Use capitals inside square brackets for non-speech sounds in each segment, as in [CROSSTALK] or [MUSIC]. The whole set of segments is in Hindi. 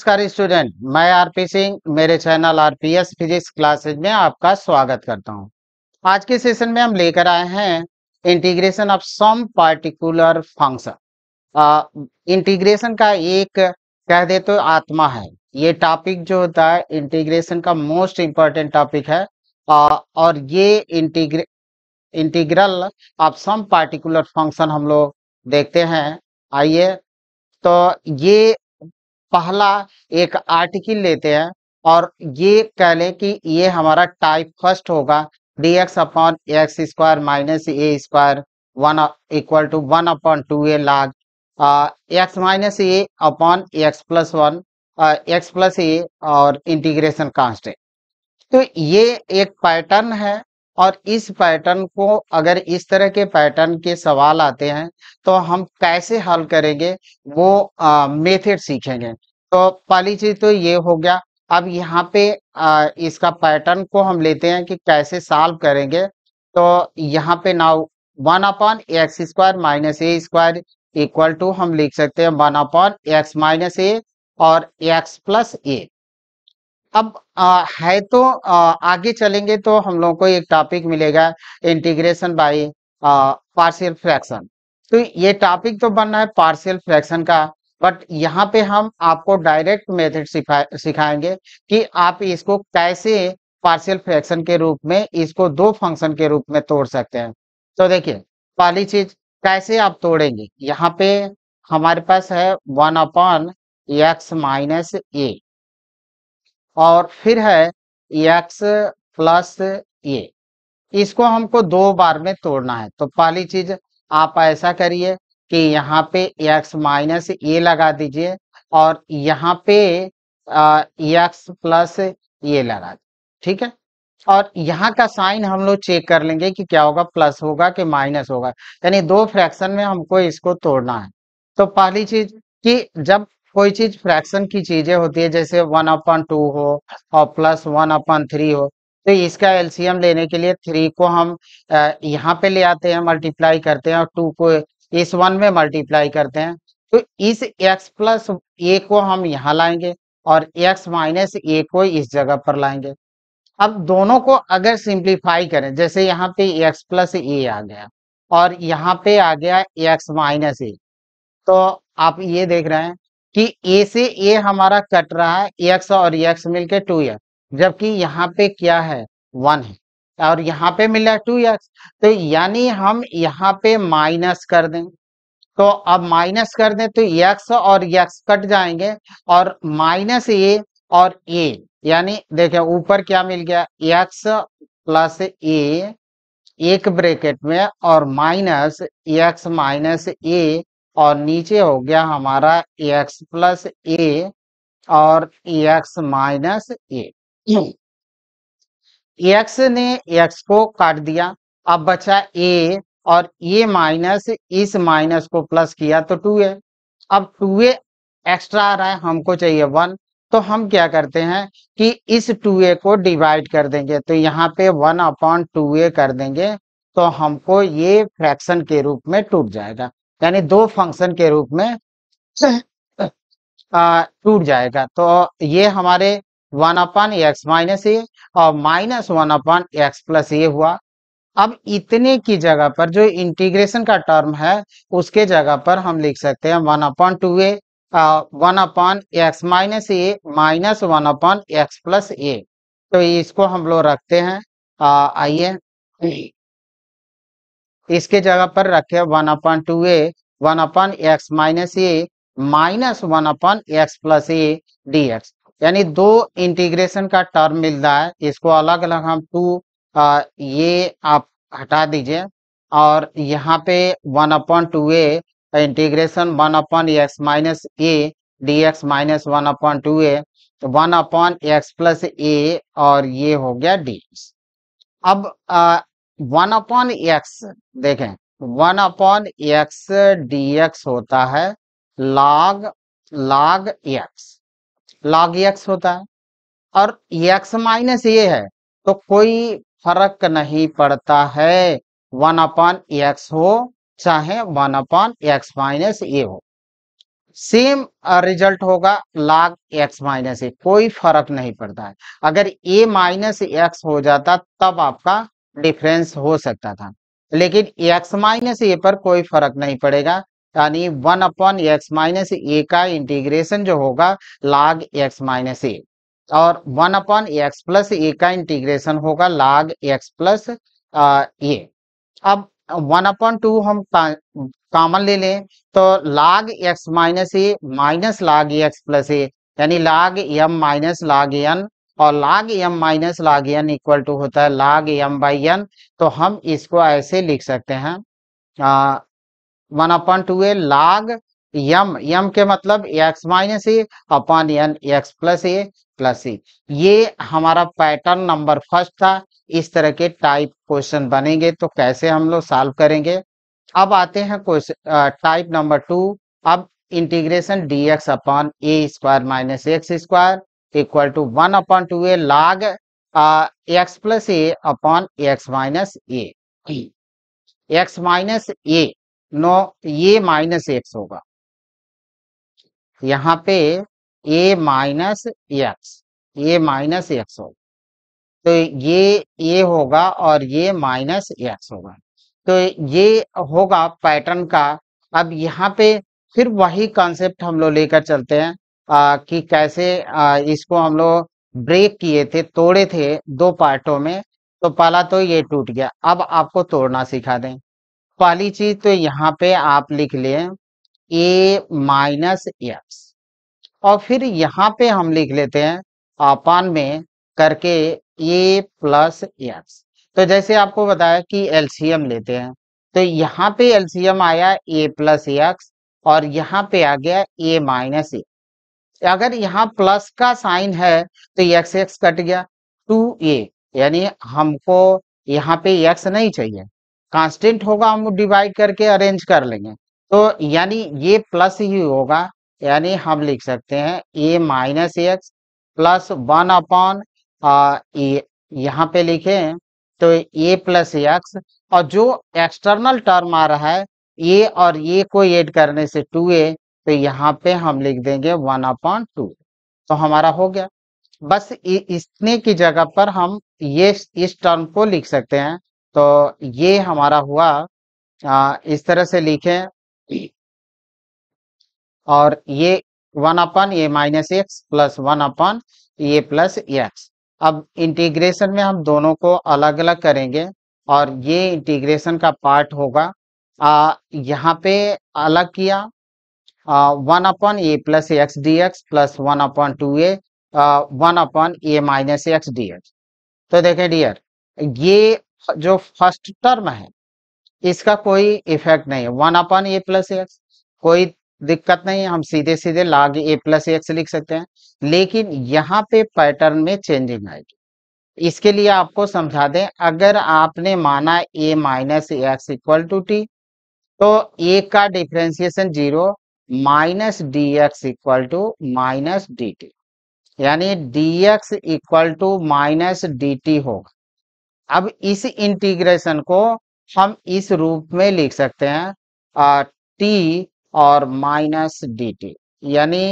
नमस्कार स्टूडेंट मैं आरपी सिंह मेरे चैनल आरपीएस फिजिक्स क्लासेज में आपका स्वागत करता हूं। आज के सेशन में हम लेकर आए हैं integration of some particular function integration का एक कह दे तो आत्मा है ये टॉपिक जो होता है इंटीग्रेशन का मोस्ट इंपॉर्टेंट टॉपिक है आ, और ये integral integral of some particular function हम लोग देखते हैं आइए तो ये पहला एक आर्टिकल लेते हैं और ये कह लें कि ये हमारा टाइप फर्स्ट होगा D x upon x square minus A square one equal to one upon two A log x minus A upon x plus one x plus A और इंटीग्रेशन कांस्टेंट तो ये एक पैटर्न है और इस पैटर्न को अगर इस तरह के पैटर्न के सवाल आते हैं तो हम कैसे हल करेंगे वो मेथड सीखेंगे तो पहली चीज तो ये हो गया अब यहाँ पे आ, इसका पैटर्न को हम लेते हैं कि कैसे सॉल्व करेंगे तो यहाँ पे now one upon x square minus A square equal to हम लिख सकते हैं one upon x minus A और एक्स प्लस ए अब आ, है तो आ, आगे चलेंगे तो हम लोगों को एक टॉपिक मिलेगा इंटीग्रेशन बाय पार्शियल फ्रैक्शन तो ये टॉपिक तो बनना है पार्शियल फ्रैक्शन का बट यहाँ पे हम आपको डायरेक्ट मेथड सिखाएंगे कि आप इसको कैसे पार्शियल फ्रैक्शन के रूप में इसको दो फंक्शन के रूप में तोड़ सकते हैं तो देखिए पहली चीज कैसे आप तोड़ेंगे यहाँ पे हमारे पास है one upon x minus A और फिर है एक्स प्लस ए इसको हमको दो बार में तोड़ना है तो पहली चीज आप ऐसा करिए कि यहाँ पे एक्स माइनस ए लगा दीजिए और यहाँ पे एक्स प्लस ए लगा ठीक है और यहाँ का साइन हम लोग चेक कर लेंगे कि क्या होगा प्लस होगा कि माइनस होगा यानी दो फ्रैक्शन में हमको इसको तोड़ना है तो पहली चीज कि जब कोई चीज फ्रैक्शन की चीजें होती है जैसे वन अपॉन टू हो और प्लस वन अपॉन थ्री हो तो इसका एलसीएम लेने के लिए थ्री को हम यहाँ पे ले आते हैं मल्टीप्लाई करते हैं और टू को इस वन में मल्टीप्लाई करते हैं तो इस एक्स प्लस ए को हम यहाँ लाएंगे और एक्स माइनस ए को इस जगह पर लाएंगे अब दोनों को अगर सिंप्लीफाई करें जैसे यहाँ पे एक्स प्लस ए आ गया और यहाँ पे आ गया एक्स माइनस ए तो आप ये देख रहे हैं कि ए से ए हमारा कट रहा है एक्स और एक्स मिलके टू एक्स जबकि यहाँ पे क्या है वन है और यहाँ पे मिला टू एक्स तो यानी हम यहाँ पे माइनस कर दें तो अब माइनस कर दें तो एक्स और एक्स कट जाएंगे और माइनस ए और ए यानी देखें ऊपर क्या मिल गया एक्स प्लस ए एक ब्रेकेट में और माइनस एक्स माइनस ए और नीचे हो गया हमारा एक्स प्लस ए और एक्स माइनस ए एक्स ने एक्स को काट दिया अब बचा ए और ए माइनस इस माइनस को प्लस किया तो टू ए अब टू ए एक्स्ट्रा आ रहा है हमको चाहिए वन तो हम क्या करते हैं कि इस टू ए को डिवाइड कर देंगे तो यहाँ पे वन अपॉन टू ए कर देंगे तो हमको ये फ्रैक्शन के रूप में टूट जाएगा यानी दो फंक्शन के रूप में टूट जाएगा तो ये हमारे one upon X minus A और minus one upon X plus A हुआ अब इतने की जगह पर जो इंटीग्रेशन का टर्म है उसके जगह पर हम लिख सकते हैं one upon two A one upon X minus A minus one upon x plus ए तो इसको हम लोग रखते हैं आइए इसके जगह पर रखे one upon two A one upon x minus A minus one upon x plus A D X यानी दो इंटीग्रेशन का टर्म मिल रहा है इसको अलग अलग हम टू ये आप हटा दीजिए और यहाँ पे one upon two A integration one upon x minus A D X minus one upon two A one upon x plus A और ये हो गया डी एक्स अब वन अपॉन एक्स देखें one upon X D X होता है log log X log X होता है और एक्स माइनस ये है तो कोई फर्क नहीं पड़ता है वन अपॉन एक्स हो चाहे one upon x minus A हो सेम रिजल्ट uh, होगा लाग एक्स माइनस ए कोई फर्क नहीं पड़ता है अगर ए माइनस एक्स हो जाता तब आपका डिफरेंस हो सकता था लेकिन एक्स माइनस ए पर कोई फर्क नहीं पड़ेगा यानी one upon x minus A का इंटीग्रेशन जो होगा लाग एक्स माइनस ए और one upon x plus A का इंटीग्रेशन होगा लाग एक्स प्लस ए अब वन अपॉन टू हम कॉमन ले लें तो log x minus A minus log x plus A यानी log M minus log N और log M minus log N equal to होता है लाग एम बाई एन तो हम इसको ऐसे लिख सकते हैं वन अपॉन टू ए लाग यम यम के मतलब X minus A upon N X plus A plus A ये हमारा पैटर्न नंबर फर्स्ट था इस तरह के टाइप क्वेश्चन बनेंगे तो कैसे हम लोग सॉल्व करेंगे अब आते हैं क्वेश्चन टाइप नंबर टू अब integration D x upon A square minus x square equal to one upon two A log x plus A upon x minus A X minus A no ये माइनस एक्स होगा यहाँ पे A minus x A minus X होगा तो ये ए होगा और ये माइनस एक्स होगा तो ये होगा पैटर्न का अब यहाँ पे फिर वही कॉन्सेप्ट हम लोग लेकर चलते हैं आ, कि कैसे आ, इसको हम लोग ब्रेक किए थे तोड़े थे दो पार्टों में तो पहला तो ये टूट गया अब आपको तोड़ना सिखा दें पहली चीज तो यहाँ पे आप लिख लें ए माइनस एक्स और फिर यहाँ पे हम लिख लेते हैं अपान में करके ए प्लस एक्स तो जैसे आपको बताया कि एलसीएम लेते हैं तो यहाँ पे एलसीएम आया ए प्लस एक्स और यहाँ पे आ गया ए माइनस अगर यहाँ प्लस का साइन है तो एक्स एक्स कट गया टू ए यानी हमको यहाँ पे एक्स नहीं चाहिए कांस्टेंट होगा हम डिवाइड करके अरेंज कर लेंगे तो यानी ये प्लस ही होगा यानी हम लिख सकते हैं A minus X plus one upon यहाँ पे लिखे तो ए प्लस एक्स और जो एक्सटर्नल टर्म आ रहा है ए और ए को ऐड करने से टू ए तो यहाँ पे हम लिख देंगे वन अपॉन टू तो हमारा हो गया बस इतने की जगह पर हम ये इस टर्म को लिख सकते हैं तो ये हमारा हुआ आ, इस तरह से लिखे और ये one upon A minus X plus one upon A plus X अब इंटीग्रेशन में हम दोनों को अलग अलग करेंगे और ये इंटीग्रेशन का पार्ट होगा आ, यहाँ पे अलग किया वन अपॉन ए plus X D x plus one upon two ए वन अपॉन ए माइनस एक्स डी एक्स तो देखें डियर ये जो फर्स्ट टर्म है इसका कोई इफेक्ट नहीं है वन अपॉन ए प्लस एक्स कोई दिक्कत नहीं है हम सीधे सीधे लाग ए प्लस एक्स लिख सकते हैं लेकिन यहाँ पे पैटर्न में चेंजिंग आएगी इसके लिए आपको समझा दें अगर आपने माना A minus X equal to T तो a का differentiation zero minus D x equal to minus D T यानी D x equal to minus D T होगा अब इस इंटीग्रेशन को हम इस रूप में लिख सकते हैं टी और माइनस डी टी यानी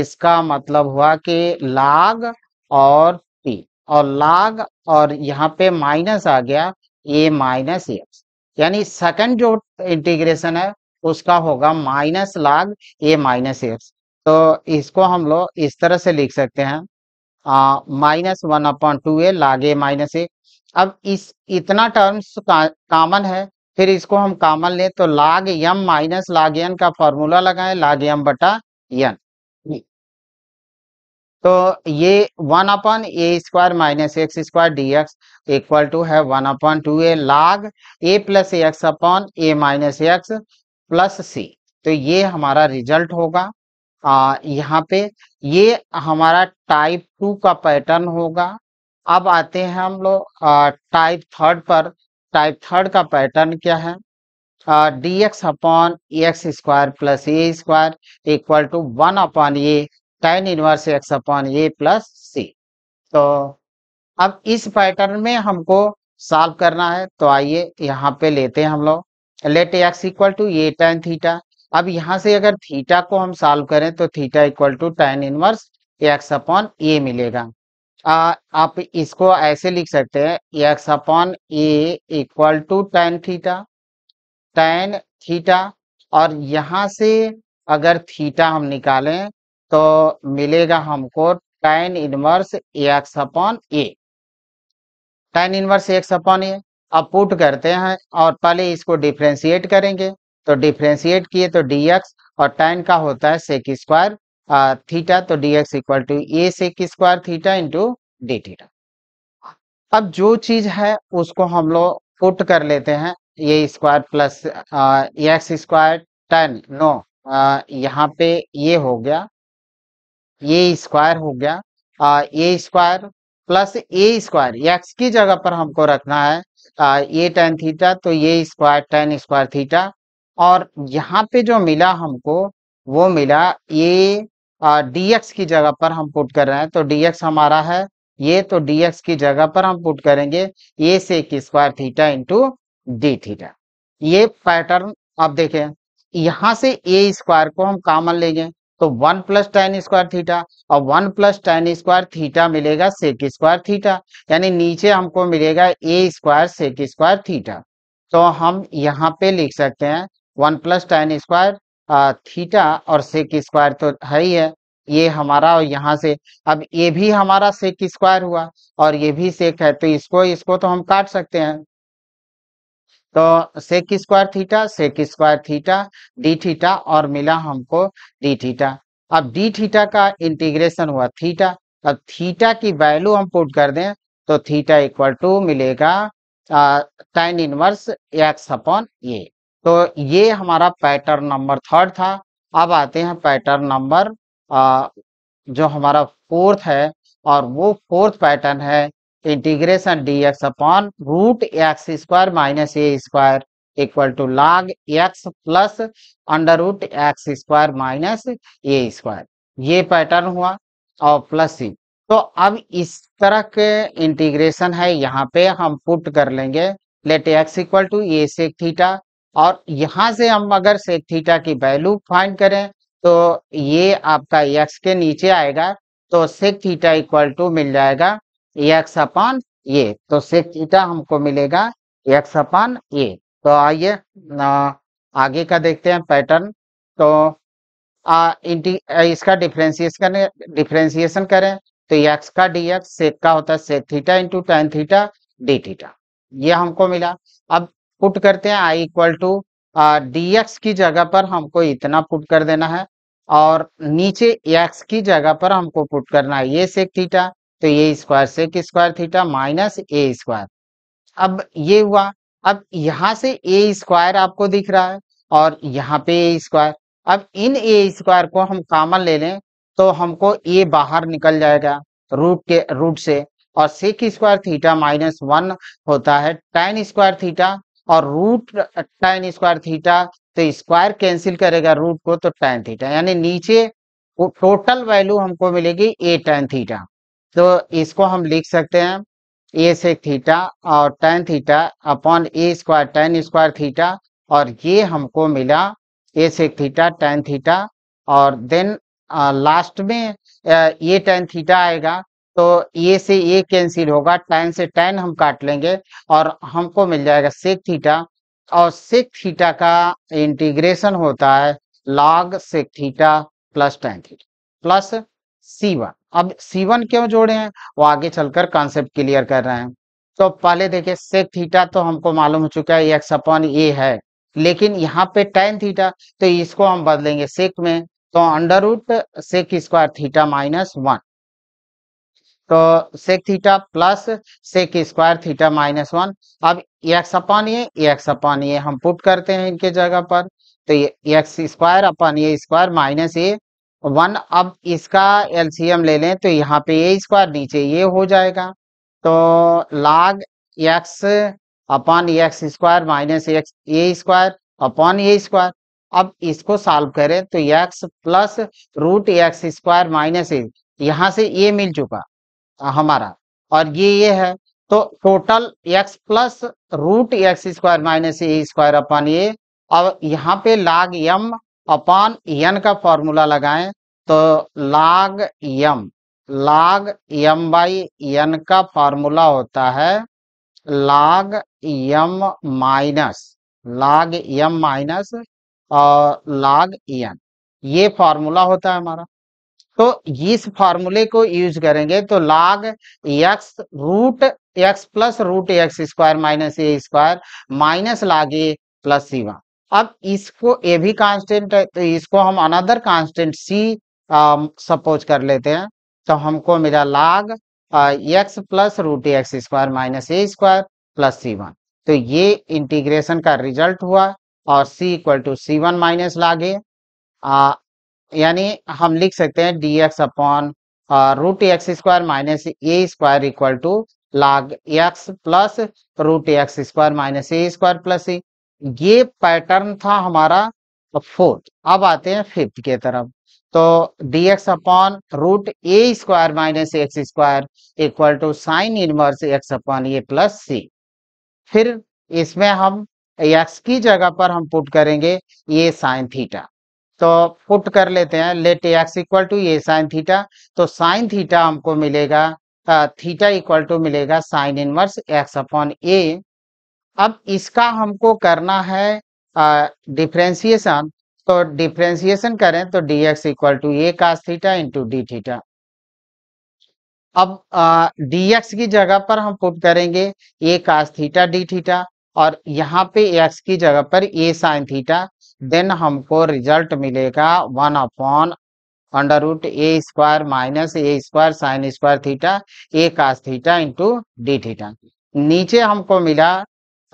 इसका मतलब हुआ कि लाग और टी और लाग और यहाँ पे माइनस आ गया ए माइनस एक्स यानी सेकंड जो इंटीग्रेशन है उसका होगा minus log A minus x तो इसको हम लोग इस तरह से लिख सकते हैं minus one upon two A log A minus ए अब इस इतना टर्म्स का, कामन है फिर इसको हम कामन ले तो log M minus log N का फॉर्मूला लगाए लाग एम बटा एन तो ये one upon A square minus x square D x equal to है वन अपॉन टू ए लाग ए प्लस एक्स अपॉन ए माइनस एक्स प्लस सी तो ये हमारा रिजल्ट होगा आ, यहाँ पे ये हमारा टाइप टू का पैटर्न होगा अब आते हैं हम लोग टाइप थर्ड पर टाइप थर्ड का पैटर्न क्या है D x upon x square plus A square equal to one upon A tan inverse x upon A plus सी तो अब इस पैटर्न में हमको सॉल्व करना है तो आइए यहाँ पे लेते हैं हम लोग let x equal to A tan theta अब यहाँ से अगर थीटा को हम सॉल्व करें तो theta equal to tan inverse x upon A मिलेगा आ, आप इसको ऐसे लिख सकते हैं X upon A equal to tan theta tan theta और यहां से अगर थीटा हम निकालें तो मिलेगा हमको टेन इनवर्स एक्स अपॉन ए टेन इनवर्स एक्स अपॉन ए अब पुट करते हैं और पहले इसको डिफ्रेंशिएट करेंगे तो डिफ्रेंशिएट किए तो डी एक्स और टेन का होता है सेक स्क्वायर थीटा तो D x equal to A sec square theta into D theta अब जो चीज है उसको हम लोग पुट कर लेते हैं ये square plus x square tan no यहाँ पे ये हो गया ये स्क्वायर हो गया ए ये स्क्वायर प्लस ए स्क्वायर एक्स की जगह पर हमको रखना है ये टेन थीटा तो ये स्क्वायर टेन स्क्वायर थीटा और यहाँ पे जो मिला हमको वो मिला ये डी एक्स की जगह पर हम पुट कर रहे हैं तो डी एक्स हमारा है ये तो डी एक्स की जगह पर हम पुट करेंगे ए से एक square theta into D theta ये पैटर्न आप देखें यहां से ए स्क्वायर को हम कॉमन लेंगे तो one plus tan square theta और one plus tan square theta मिलेगा सेक स्क्वायर थीटा यानी नीचे हमको मिलेगा A square sec square theta तो हम यहाँ पे लिख सकते हैं one plus tan square theta और सेक स्क्वायर तो है ही है ये हमारा और यहाँ से अब ये भी हमारा सेक स्क्वायर हुआ और ये भी सेक है तो इसको इसको तो हम काट सकते हैं तो sec square theta sec square theta D theta और मिला हमको डी थीटा अब डी थीटा का इंटीग्रेशन हुआ थीटा अब थीटा की वैल्यू हम पुट कर दें तो थीटा इक्वल टू मिलेगा टाइन इनवर्स एक्स अपॉन ए तो ये हमारा पैटर्न नंबर थर्ड था अब आते हैं पैटर्न नंबर जो हमारा फोर्थ है और वो फोर्थ पैटर्न है integration D x upon root x square minus A square equal to log x plus under root x square minus A square ये पैटर्न हुआ और प्लस सी तो अब इस तरह के इंटीग्रेशन है यहाँ पे हम पुट कर लेंगे let x equal to A sec theta और यहाँ से हम अगर सेक थीटा की वैल्यू फाइंड करें तो ये आपका एक्स के नीचे आएगा तो सेक थीटा इक्वल टू मिल जाएगा एक्स अपान ए तो सेक थीटा हमको मिलेगा एक्स अपान ए तो आइए आगे का देखते हैं पैटर्न तो आ, इसका डिफ्रेंसिएशन डिफ्रेंसिएशन करें तो एक्स का डी एक्स सेक का होता है sec theta into tan theta D theta ये हमको मिला अब पुट करते हैं I equal to D x की जगह पर हमको इतना पुट कर देना है और नीचे एक्स की जगह पर हमको पुट करना है ये सेक थीटा तो ये square sec square theta minus ए स्क्वायर अब ये हुआ अब यहां से ए स्क्वायर आपको दिख रहा है और यहाँ पे ए स्क्वायर अब इन ए स्क्वायर को हम कामन ले लें तो हमको ए बाहर निकल जाएगा रूट के रूट से और sec square theta minus one होता है टेन स्क्वायर थीटा और रूट टेन स्क्वायर थीटा तो स्क्वायर कैंसिल करेगा रूट को तो टेन थीटा यानी नीचे टोटल वैल्यू हमको मिलेगी ए टेन थीटा तो इसको हम लिख सकते हैं ए से थीटा और टेन थीटा अपॉन ए स्क्वायर टेन स्क्वायर थीटा और ये हमको मिला a sec theta tan theta और देन लास्ट में ये टेन थीटा आएगा तो ए से ए कैंसिल होगा टेन से टेन हम काट लेंगे और हमको मिल जाएगा सिक थीटा और सिक थीटा का इंटीग्रेशन होता है log sec theta plus tan theta plus C1 अब C1 क्यों जोड़े हैं वो आगे चलकर कॉन्सेप्ट क्लियर कर रहे हैं तो पहले देखे सेक थीटा तो हमको मालूम हो चुका है एक्स अपॉन ए है लेकिन यहाँ पे टेन थीटा तो इसको हम बदलेंगे सेक में तो under root sec square theta minus one तो sec theta plus sec square theta minus one अब एक्स अपॉन ये एक्स अपॉन ये हम पुट करते हैं इनके जगह पर तो ये एक्स स्क्वायर अपॉन ये स्क्वायर माइनस ए वन अब इसका एलसीएम ले लें तो यहाँ पे ए स्क्वायर नीचे ये हो जाएगा तो log x upon x square minus x a square upon A square अब इसको सॉल्व करें तो x plus root x square minus a यहाँ से ए मिल चुका हमारा और ये ये है तो total x plus root x square minus ए स्क्वायर अपॉन ए अब यहाँ पे लाग एम अपान यन का फॉर्मूला लगाएं तो लाग यम लाग यम बाई यन का फॉर्मूला होता है लाग यम माइनस लाग यम माइनस और लाग यन ये फॉर्मूला होता है हमारा तो इस फॉर्मूले को यूज करेंगे तो log x root x plus root x square minus ए स्क्वायर माइनस लाग ए प्लस सी वन अब इसको ए भी कांस्टेंट है तो इसको हम अनदर कांस्टेंट सी सपोज कर लेते हैं तो हमको मिला log x plus root x square minus ए स्क्वायर प्लस सी वन तो ये इंटीग्रेशन का रिजल्ट हुआ और c equal to c one minus log यानी हम लिख सकते हैं d x upon root x square minus A square equal to log x plus root x square minus A square plus c ये पैटर्न था हमारा फोर्थ अब आते हैं फिफ्थ के तरफ तो x upon root a square minus x square equal to sine inverse x upon A plus c फिर इसमें हम एक्स की जगह पर हम पुट करेंगे ये साइन थीटा तो पुट कर लेते हैं लेट एक्स इक्वल टू ये साइन थीटा तो साइन थीटा हमको मिलेगा थीटा इक्वल टू मिलेगा साइन इनवर्स एक्स अपॉन ए अब इसका हमको करना है डिफ्रेंसिएशन तो डिफ्रेंसिएशन करें तो D x equal to a cos theta into D theta अब डी एक्स की जगह पर हम पुट करेंगे a cos theta D theta और यहाँ पे एक्स की जगह पर ए साइन थीटा देन हमको रिजल्ट मिलेगा one upon under root a square minus A square sine square theta a cos theta into D theta नीचे हमको मिला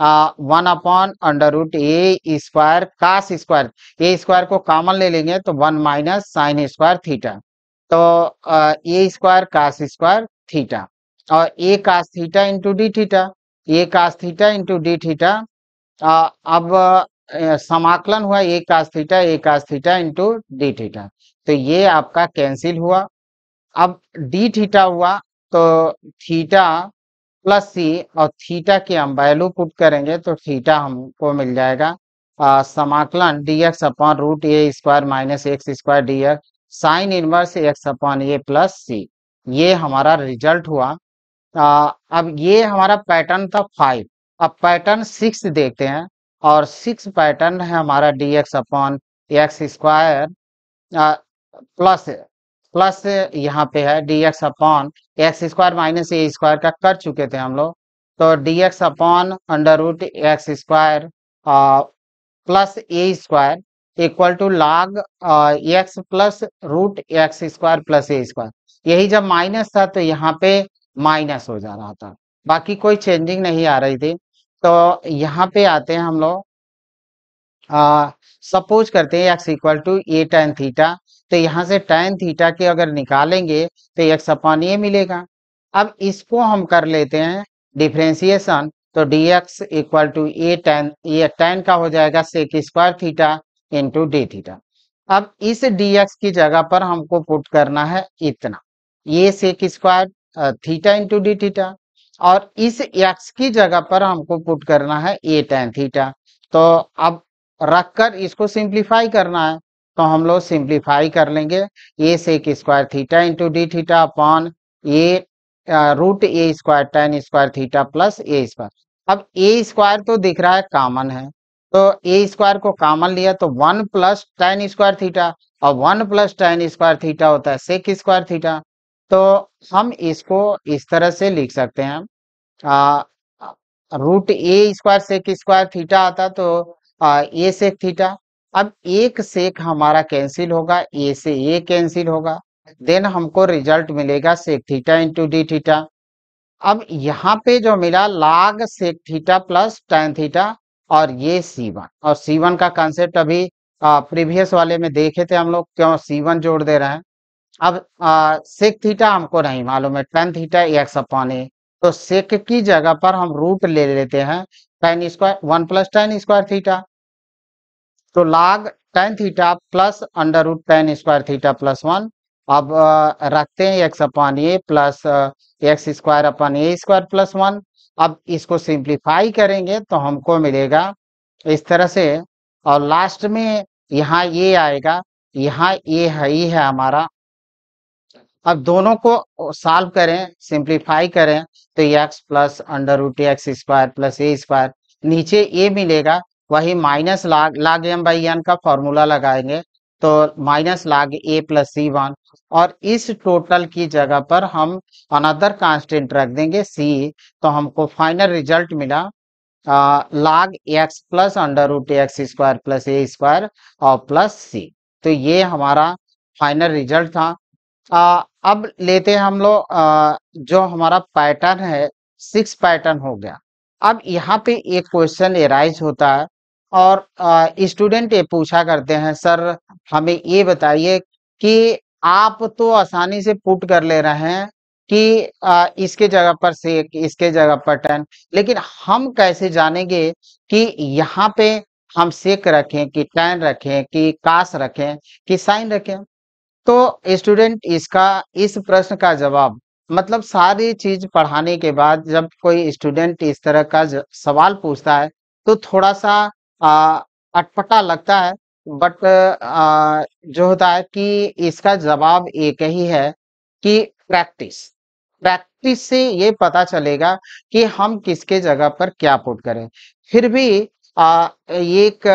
one upon under root a square cos square a square को कॉमन ले लेंगे तो one minus sine square theta तो a square cos square theta और a cos theta into D theta a cos theta into D theta अब uh, समाकलन हुआ a cos theta a cos theta into D theta तो ये आपका कैंसिल हुआ अब डी थीटा हुआ तो थीटा प्लस सी और थीटा की हम वैल्यू पुट करेंगे तो थीटा हमको मिल जाएगा आ, समाकलन d x upon root a square minus x square D x sine inverse x upon A plus c ये हमारा रिजल्ट हुआ आ, अब ये हमारा पैटर्न था फाइव अब पैटर्न सिक्स देखते हैं और सिक्स पैटर्न है हमारा d x upon x square plus plus यहाँ पे है D x upon x square minus ए स्क्वायर का कर चुके थे हम लोग तो D x upon under root x square plus A square equal to log x plus root x square plus A square यही जब माइनस था तो यहाँ पे माइनस हो जा रहा था बाकी कोई चेंजिंग नहीं आ रही थी तो यहाँ पे आते हैं हम लोग सपोज करते हैं x equal to A tan theta तो यहाँ से टेन थीटा के अगर निकालेंगे तो एक्स अपॉन ए मिलेगा अब इसको हम कर लेते हैं डिफ्रेंसिएशन तो D x equal to A tan a tan का हो जाएगा sec square theta into D theta अब इस डी एक्स की जगह पर हमको पुट करना है इतना ये sec square theta into D theta और इस एक्स की जगह पर हमको पुट करना है ए टेन थीटा तो अब रखकर इसको सिंप्लीफाई करना है तो हम लोग सिंप्लीफाई कर लेंगे ए से एक square theta into D theta upon a root a square tan square theta plus A square अब ए स्क्वायर तो दिख रहा है कॉमन है तो ए स्क्वायर को कॉमन लिया तो one plus tan square theta और one plus tan square theta होता है सेक स्क्वायर थीटा तो हम इसको इस तरह से लिख सकते हैं root a square sec square theta आता तो ए से थीटा अब एक सेक हमारा कैंसिल होगा ए से ए कैंसिल होगा देन हमको रिजल्ट मिलेगा sec theta into D theta अब यहाँ पे जो मिला log sec theta plus tan theta और ये सी वन और सी वन का कॉन्सेप्ट अभी प्रीवियस वाले में देखे थे हम लोग क्यों सी वन जोड़ दे रहे हैं अब आ, सेक थीटा हमको नहीं मालूम है tan theta x upon a तो सेक की जगह पर हम रूट ले लेते हैं tan square one plus tan square theta तो log tan theta plus under root tan square theta plus one अब रखते हैं x upon A plus x square upon a square plus one अब इसको सिंप्लीफाई करेंगे तो हमको मिलेगा इस तरह से और लास्ट में यहाँ ये आएगा यहाँ ये है ही है हमारा अब दोनों को सॉल्व करें सिंप्लीफाई करें तो x plus under root x square plus ए स्क्वायर नीचे ए मिलेगा वही minus log log m by n का फॉर्मूला लगाएंगे तो माइनस लाग ए प्लस सी वन और इस टोटल की जगह पर हम अनदर कांस्टेंट रख देंगे सी तो हमको फाइनल रिजल्ट मिला आ, log x plus under root x square plus ए स्क्वायर और प्लस सी तो ये हमारा फाइनल रिजल्ट था आ, अब लेते हैं हम लोग जो हमारा पैटर्न है सिक्स पैटर्न हो गया अब यहाँ पे एक क्वेश्चन एराइज होता है और स्टूडेंट ये पूछा करते हैं सर हमें ये बताइए कि आप तो आसानी से पुट कर ले रहे हैं कि आ, इसके जगह पर सेक इसके जगह पर टेन लेकिन हम कैसे जानेंगे कि यहाँ पे हम सेक रखें कि टेन रखें कि काश रखें कि साइन रखें तो स्टूडेंट इसका इस प्रश्न का जवाब मतलब सारी चीज पढ़ाने के बाद जब कोई स्टूडेंट इस तरह का सवाल पूछता है तो थोड़ा सा आ, अटपटा लगता है बट आ, जो होता है कि इसका जवाब एक ही है कि प्रैक्टिस प्रैक्टिस से ये पता चलेगा कि हम किसके जगह पर क्या पुट करें फिर भी आ, एक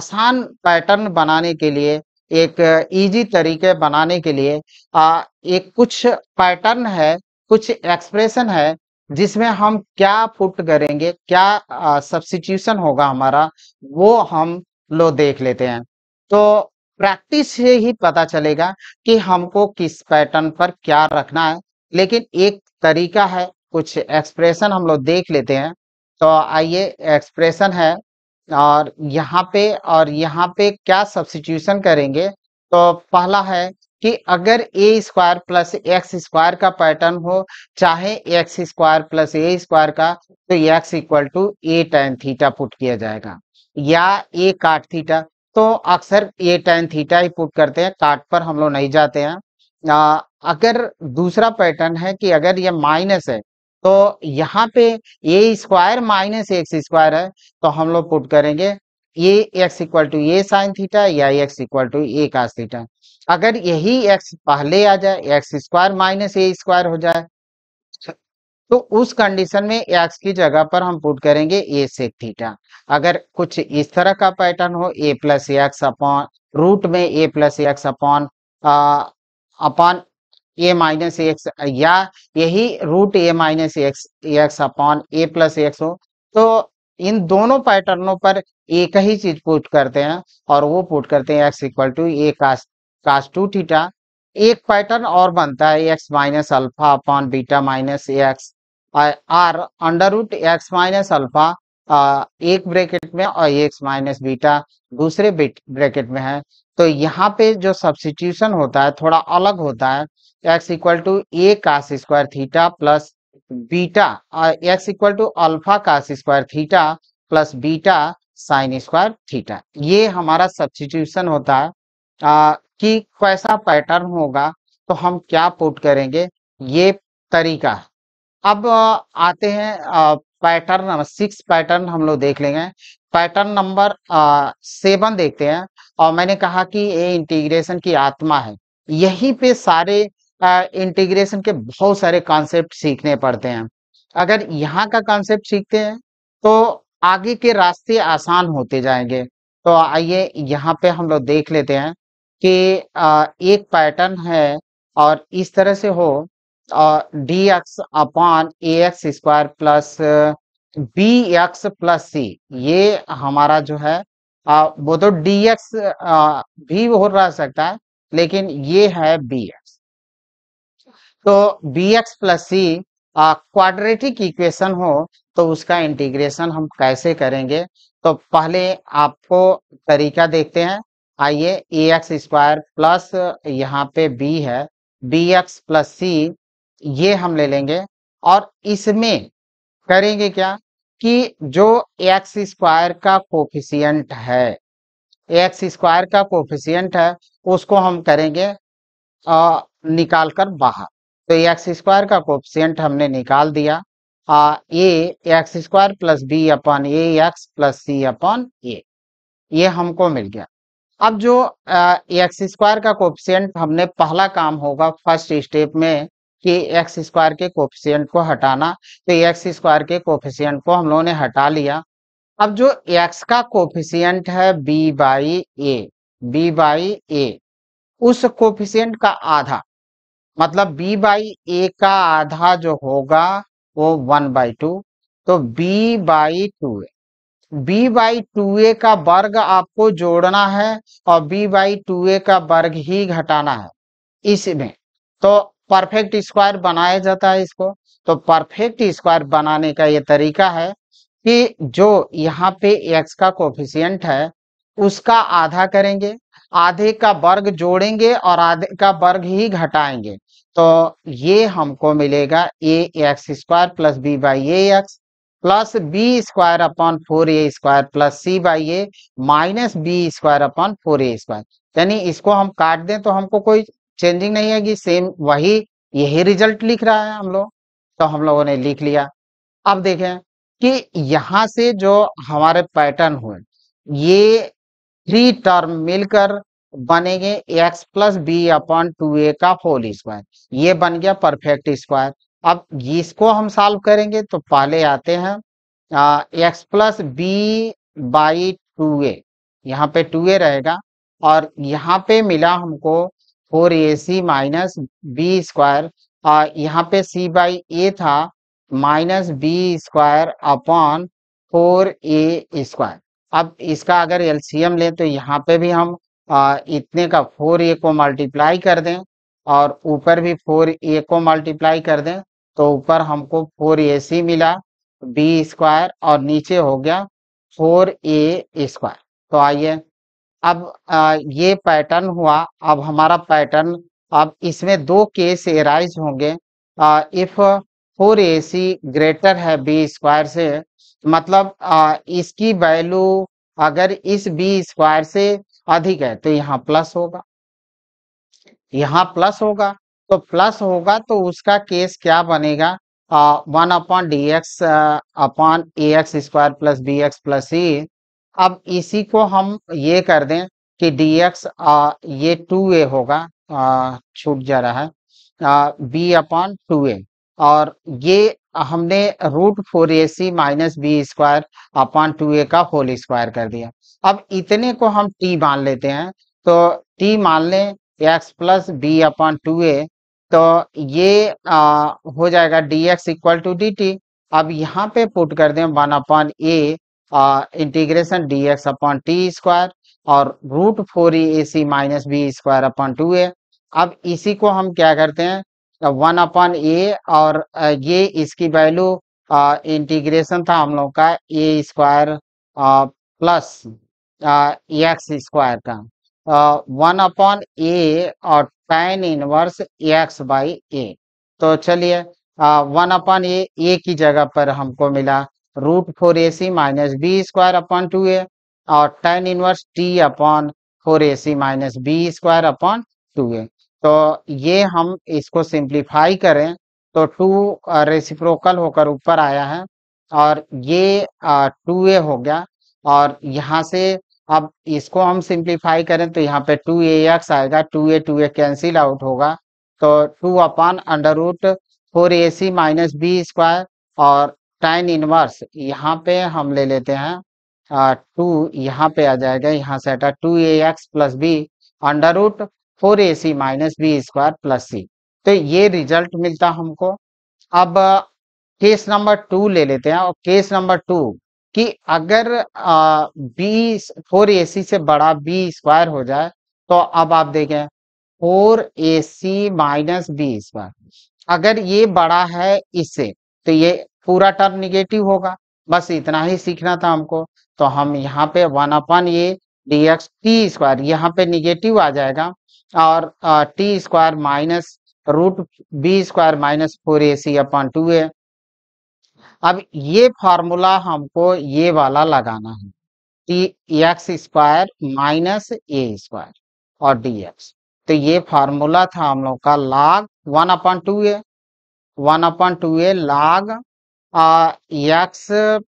आसान पैटर्न बनाने के लिए एक इजी uh, तरीके बनाने के लिए आ, एक कुछ पैटर्न है कुछ एक्सप्रेशन है जिसमें हम क्या फुट करेंगे क्या सब्सिट्यूशन होगा हमारा वो हम लोग देख लेते हैं तो प्रैक्टिस से ही पता चलेगा कि हमको किस पैटर्न पर क्या रखना है लेकिन एक तरीका है कुछ एक्सप्रेशन हम लोग देख लेते हैं तो आइए एक्सप्रेशन है और यहाँ पे और यहाँ पे क्या सब्सिट्यूशन करेंगे तो पहला है कि अगर a square plus x square का पैटर्न हो चाहे एक्स स्क्वायर प्लस ए स्क्वायर का तो x equal to A tan theta put किया जाएगा या ए काट थीटा तो अक्सर ए टेन थीटा ही पुट करते हैं काट पर हम लोग नहीं जाते हैं आ, अगर दूसरा पैटर्न है कि अगर ये माइनस है तो यहाँ पे a square minus x square है तो हम लोग पुट करेंगे a x equal to a sine theta या एक्स इक्वल टू ए का थीटा अगर यही एक्स पहले आ जाए एक्स स्क्वायर माइनस ए स्क्वायर हो जाए तो उस कंडीशन में एक्स की जगह पर हम पुट करेंगे ए से थीटा अगर कुछ इस तरह का पैटर्न हो a plus x upon root में a plus x upon upon A minus x या यही root a minus x x upon A plus x हो तो इन दोनों पैटर्नों पर एक ही चीज पुट करते हैं और वो पुट करते हैं x equal to a cos cos two theta एक पैटर्न और बनता है x minus alpha upon beta minus x or under root x minus alpha आ, एक ब्रैकेट में और एक्स माइनस बीटा दूसरे ब्रैकेट में है तो यहाँ पे जो सब्सिट्यूशन होता है थोड़ा अलग होता है x equal to a cos square theta plus beta x equal to alpha cos square theta plus beta sine square theta ये हमारा सब्सिट्यूशन होता है आ, कि कैसा पैटर्न होगा तो हम क्या पुट करेंगे ये तरीका अब आते हैं पैटर्न नंबर सिक्स पैटर्न हम लोग देख लेंगे पैटर्न नंबर सेवन देखते हैं और मैंने कहा कि ये इंटीग्रेशन की आत्मा है यहीं पे सारे इंटीग्रेशन के बहुत सारे कॉन्सेप्ट सीखने पड़ते हैं अगर यहाँ का कॉन्सेप्ट सीखते हैं तो आगे के रास्ते आसान होते जाएंगे तो आइए यहाँ पे हम लोग देख लेते हैं कि आ, एक पैटर्न है और इस तरह से हो d x upon a x square plus b x plus c ये हमारा जो है आ, वो तो डी एक्स भी हो रह सकता है लेकिन ये है बी एक्स तो b x plus c quadratic equation हो तो उसका इंटीग्रेशन हम कैसे करेंगे तो पहले आपको तरीका देखते हैं आइए ए एक्स स्क्वायर प्लस यहाँ पे बी है बी एक्स प्लस सी ये हम ले लेंगे और इसमें करेंगे क्या कि जो एक्स स्क्वायर का कोफिशियंट है एक्स स्क्वायर का कोफिशियंट है उसको हम करेंगे आ, निकाल कर बाहर तो एक्स स्क्वायर का कोफिशियंट हमने निकाल दिया आ, a x square plus b upon a x plus c upon a ये हमको मिल गया अब जो एक्स स्क्वायर का कोफिशियंट हमने पहला काम होगा फर्स्ट स्टेप में कि एक्स स्क्वायर के कोफिशियंट को हटाना तो एक्स स्क्वायर के कोफिशियंट को हम लोगों ने हटा लिया अब जो एक्स का कोफिशियंट है b by a b by a उस कोफिशियंट का आधा मतलब बी बाई ए का आधा जो होगा वो वन बाई टू तो b by two a b by two a का वर्ग आपको जोड़ना है और बी बाई टू ए का वर्ग ही घटाना है इसमें तो परफेक्ट स्क्वायर बनाया जाता है इसको तो परफेक्ट स्क्वायर बनाने का ये तरीका है कि जो यहाँ पे एक्स का कोफिशियंट है उसका आधा करेंगे आधे का वर्ग जोड़ेंगे और आधे का वर्ग ही घटाएंगे तो ये हमको मिलेगा a x square plus b by a x plus b square upon four a square plus c by a minus b square upon four a square यानी इसको हम काट दें तो हमको कोई चेंजिंग नहीं है कि सेम वही यही रिजल्ट लिख रहा है हम लोग तो हम लोगों ने लिख लिया अब देखें कि यहां से जो हमारे पैटर्न हुए ये थ्री टर्म मिलकर बनेंगे x plus b upon two a का होल स्क्वायर ये बन गया परफेक्ट स्क्वायर अब इसको हम सॉल्व करेंगे तो पहले आते हैं x plus b by two a यहाँ पे टू ए रहेगा और यहाँ पे मिला हमको four a c minus b square यहाँ पे सी बाई ए था minus b square upon four a square अब इसका अगर एलसीएम लें तो यहाँ पे भी हम आ, इतने का फोर ए को मल्टीप्लाई कर दें और ऊपर भी फोर ए को मल्टीप्लाई कर दें तो ऊपर हमको फोर ए सी मिला बी स्क्वायर और नीचे हो गया फोर ए स्क्वायर तो आइए अब आ, ये पैटर्न हुआ अब हमारा पैटर्न अब इसमें दो केस एराइज होंगे if four a c greater है बी स्क्वायर से मतलब आ, इसकी वैल्यू अगर इस बी स्क्वायर से अधिक है तो यहाँ प्लस होगा यहाँ प्लस होगा तो प्लस होगा तो उसका केस क्या बनेगा one upon d x upon a x square plus b x plus c अब इसी को हम ये कर दें कि डी एक्स ये टू ए होगा छूट जा रहा है आ, b अपॉन टू ए और ये हमने root four a c minus b square upon two a का होल स्क्वायर कर दिया अब इतने को हम t मान लेते हैं तो t मान लें x plus b upon two a तो ये आ, हो जाएगा d x equal to d t अब यहाँ पे पुट कर दें one upon a integration D x upon t square और root four e a c minus b square upon two a अब इसी को हम क्या करते हैं वन अपॉन ए और uh, ये इसकी वैल्यू इंटीग्रेशन uh, था हम लोग का a square plus x square का वन अपॉन ए और tan inverse x by a तो चलिए वन अपॉन ए ए की जगह पर हमको मिला root four a c minus b square upon two a और tan inverse t upon four a c minus b square upon two a तो ये हम इसको सिंप्लीफाई करें तो टू रेसिप्रोकल uh, होकर ऊपर आया है और ये टू uh, ए हो गया और यहाँ से अब इसको हम सिंप्लीफाई करें तो यहाँ पे टू ए एक्स आएगा two a two a cancel out होगा तो two upon under root four a c minus b square और टेन इनवर्स यहाँ पे हम ले लेते हैं टू यहाँ पे आ जाएगा यहाँ से आटा two a x plus b under root four a c minus b square plus सी तो ये रिजल्ट मिलता हमको अब केस नंबर टू ले लेते हैं और केस नंबर टू कि अगर बी फोर ए सी से बड़ा बी स्क्वायर हो जाए तो अब आप देखें four a c minus b square अगर ये बड़ा है इससे तो ये पूरा टर्म निगेटिव होगा बस इतना ही सीखना था हमको तो हम यहाँ पे वन अपन ये डी एक्स टी स्क्वायर यहाँ पे निगेटिव आ जाएगा और t square minus root b square minus four a c upon two a अब ये फार्मूला हमको ये वाला लगाना है टी एक्स स्क्वायर माइनस ए स्क्वायर और डी एक्स तो ये फॉर्मूला था हम लोग का log one upon two A one upon two A log x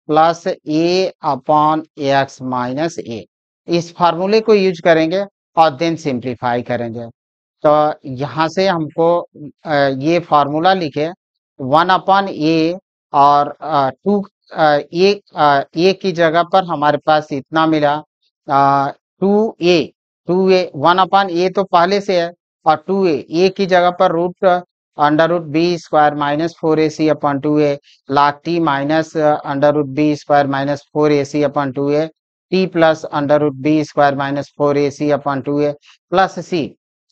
plus A upon x minus a इस फार्मूले को यूज करेंगे और देन सिंप्लीफाई करेंगे तो यहाँ से हमको ये फार्मूला लिखे वन अपॉन ए और टू ए ए की जगह पर हमारे पास इतना मिला two a two A one upon a तो पहले से है और टू ए ए की जगह पर root under root b square minus four a c upon two A log t minus under root b square minus four a c upon two a t plus under root b square minus four a c upon two a plus c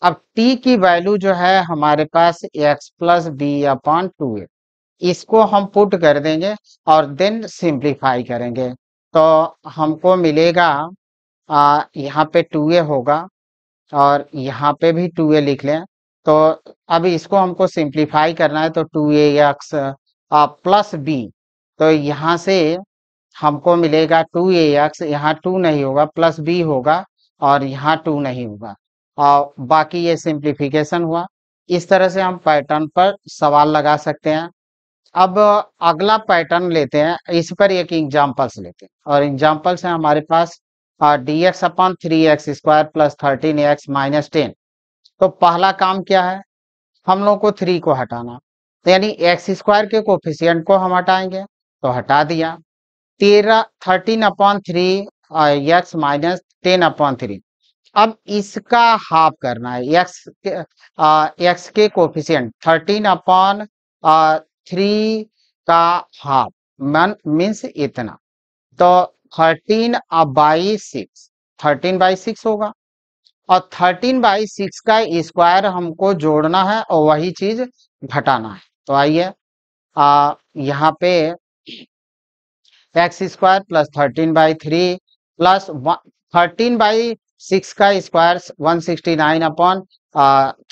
अब टी की वैल्यू जो है हमारे पास x plus b upon two a इसको हम पुट कर देंगे और देन सिंप्लीफाई करेंगे तो हमको मिलेगा आ, यहाँ पे टू ए होगा और यहाँ पे भी टू ए लिख लें तो अब इसको हमको सिंप्लीफाई करना है तो two a x plus b तो यहाँ से हमको मिलेगा टू ए एक्स यहाँ टू नहीं होगा प्लस बी होगा और यहाँ टू नहीं होगा और बाकी ये सिंप्लीफिकेशन हुआ इस तरह से हम पैटर्न पर सवाल लगा सकते हैं अब अगला पैटर्न लेते हैं इस पर एक एग्जाम्पल्स लेते हैं और एग्जाम्पल्स हैं हमारे पास d x upon three x square plus thirteen x minus ten तो पहला काम क्या है हम लोग को थ्री को हटाना तो यानी एक्स स्क्वायर के कोफिशियंट को हम हटाएंगे तो हटा दिया तेरह thirteen upon three x minus ten upon three अब इसका हाफ करना है एक्स एक्स के कोफिशियंट थर्टीन अपॉन थ्री का हाफ मन मीन्स इतना तो thirteen by six thirteen by six होगा और थर्टीन बाई सिक्स का स्क्वायर हमको जोड़ना है और वही चीज घटाना है तो आइए यहाँ पे x square plus thirteen by three plus thirteen by six का square one sixty nine upon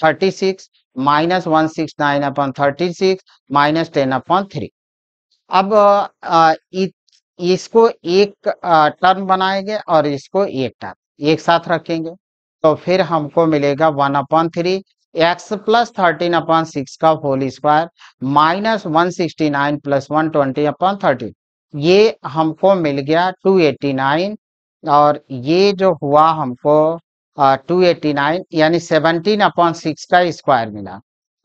thirty six minus one six nine upon thirty six minus ten upon three अब इसको एक टर्म बनाएंगे और इसको एक टर्म एक साथ रखेंगे तो फिर हमको मिलेगा one upon three x plus thirteen upon six का whole square minus one sixty nine plus one twenty upon thirteen ये हमको मिल गया टू एटी नाइन और ये जो हुआ हमको टू एटी नाइन यानी सेवनटीन अपॉन सिक्स का स्क्वायर मिला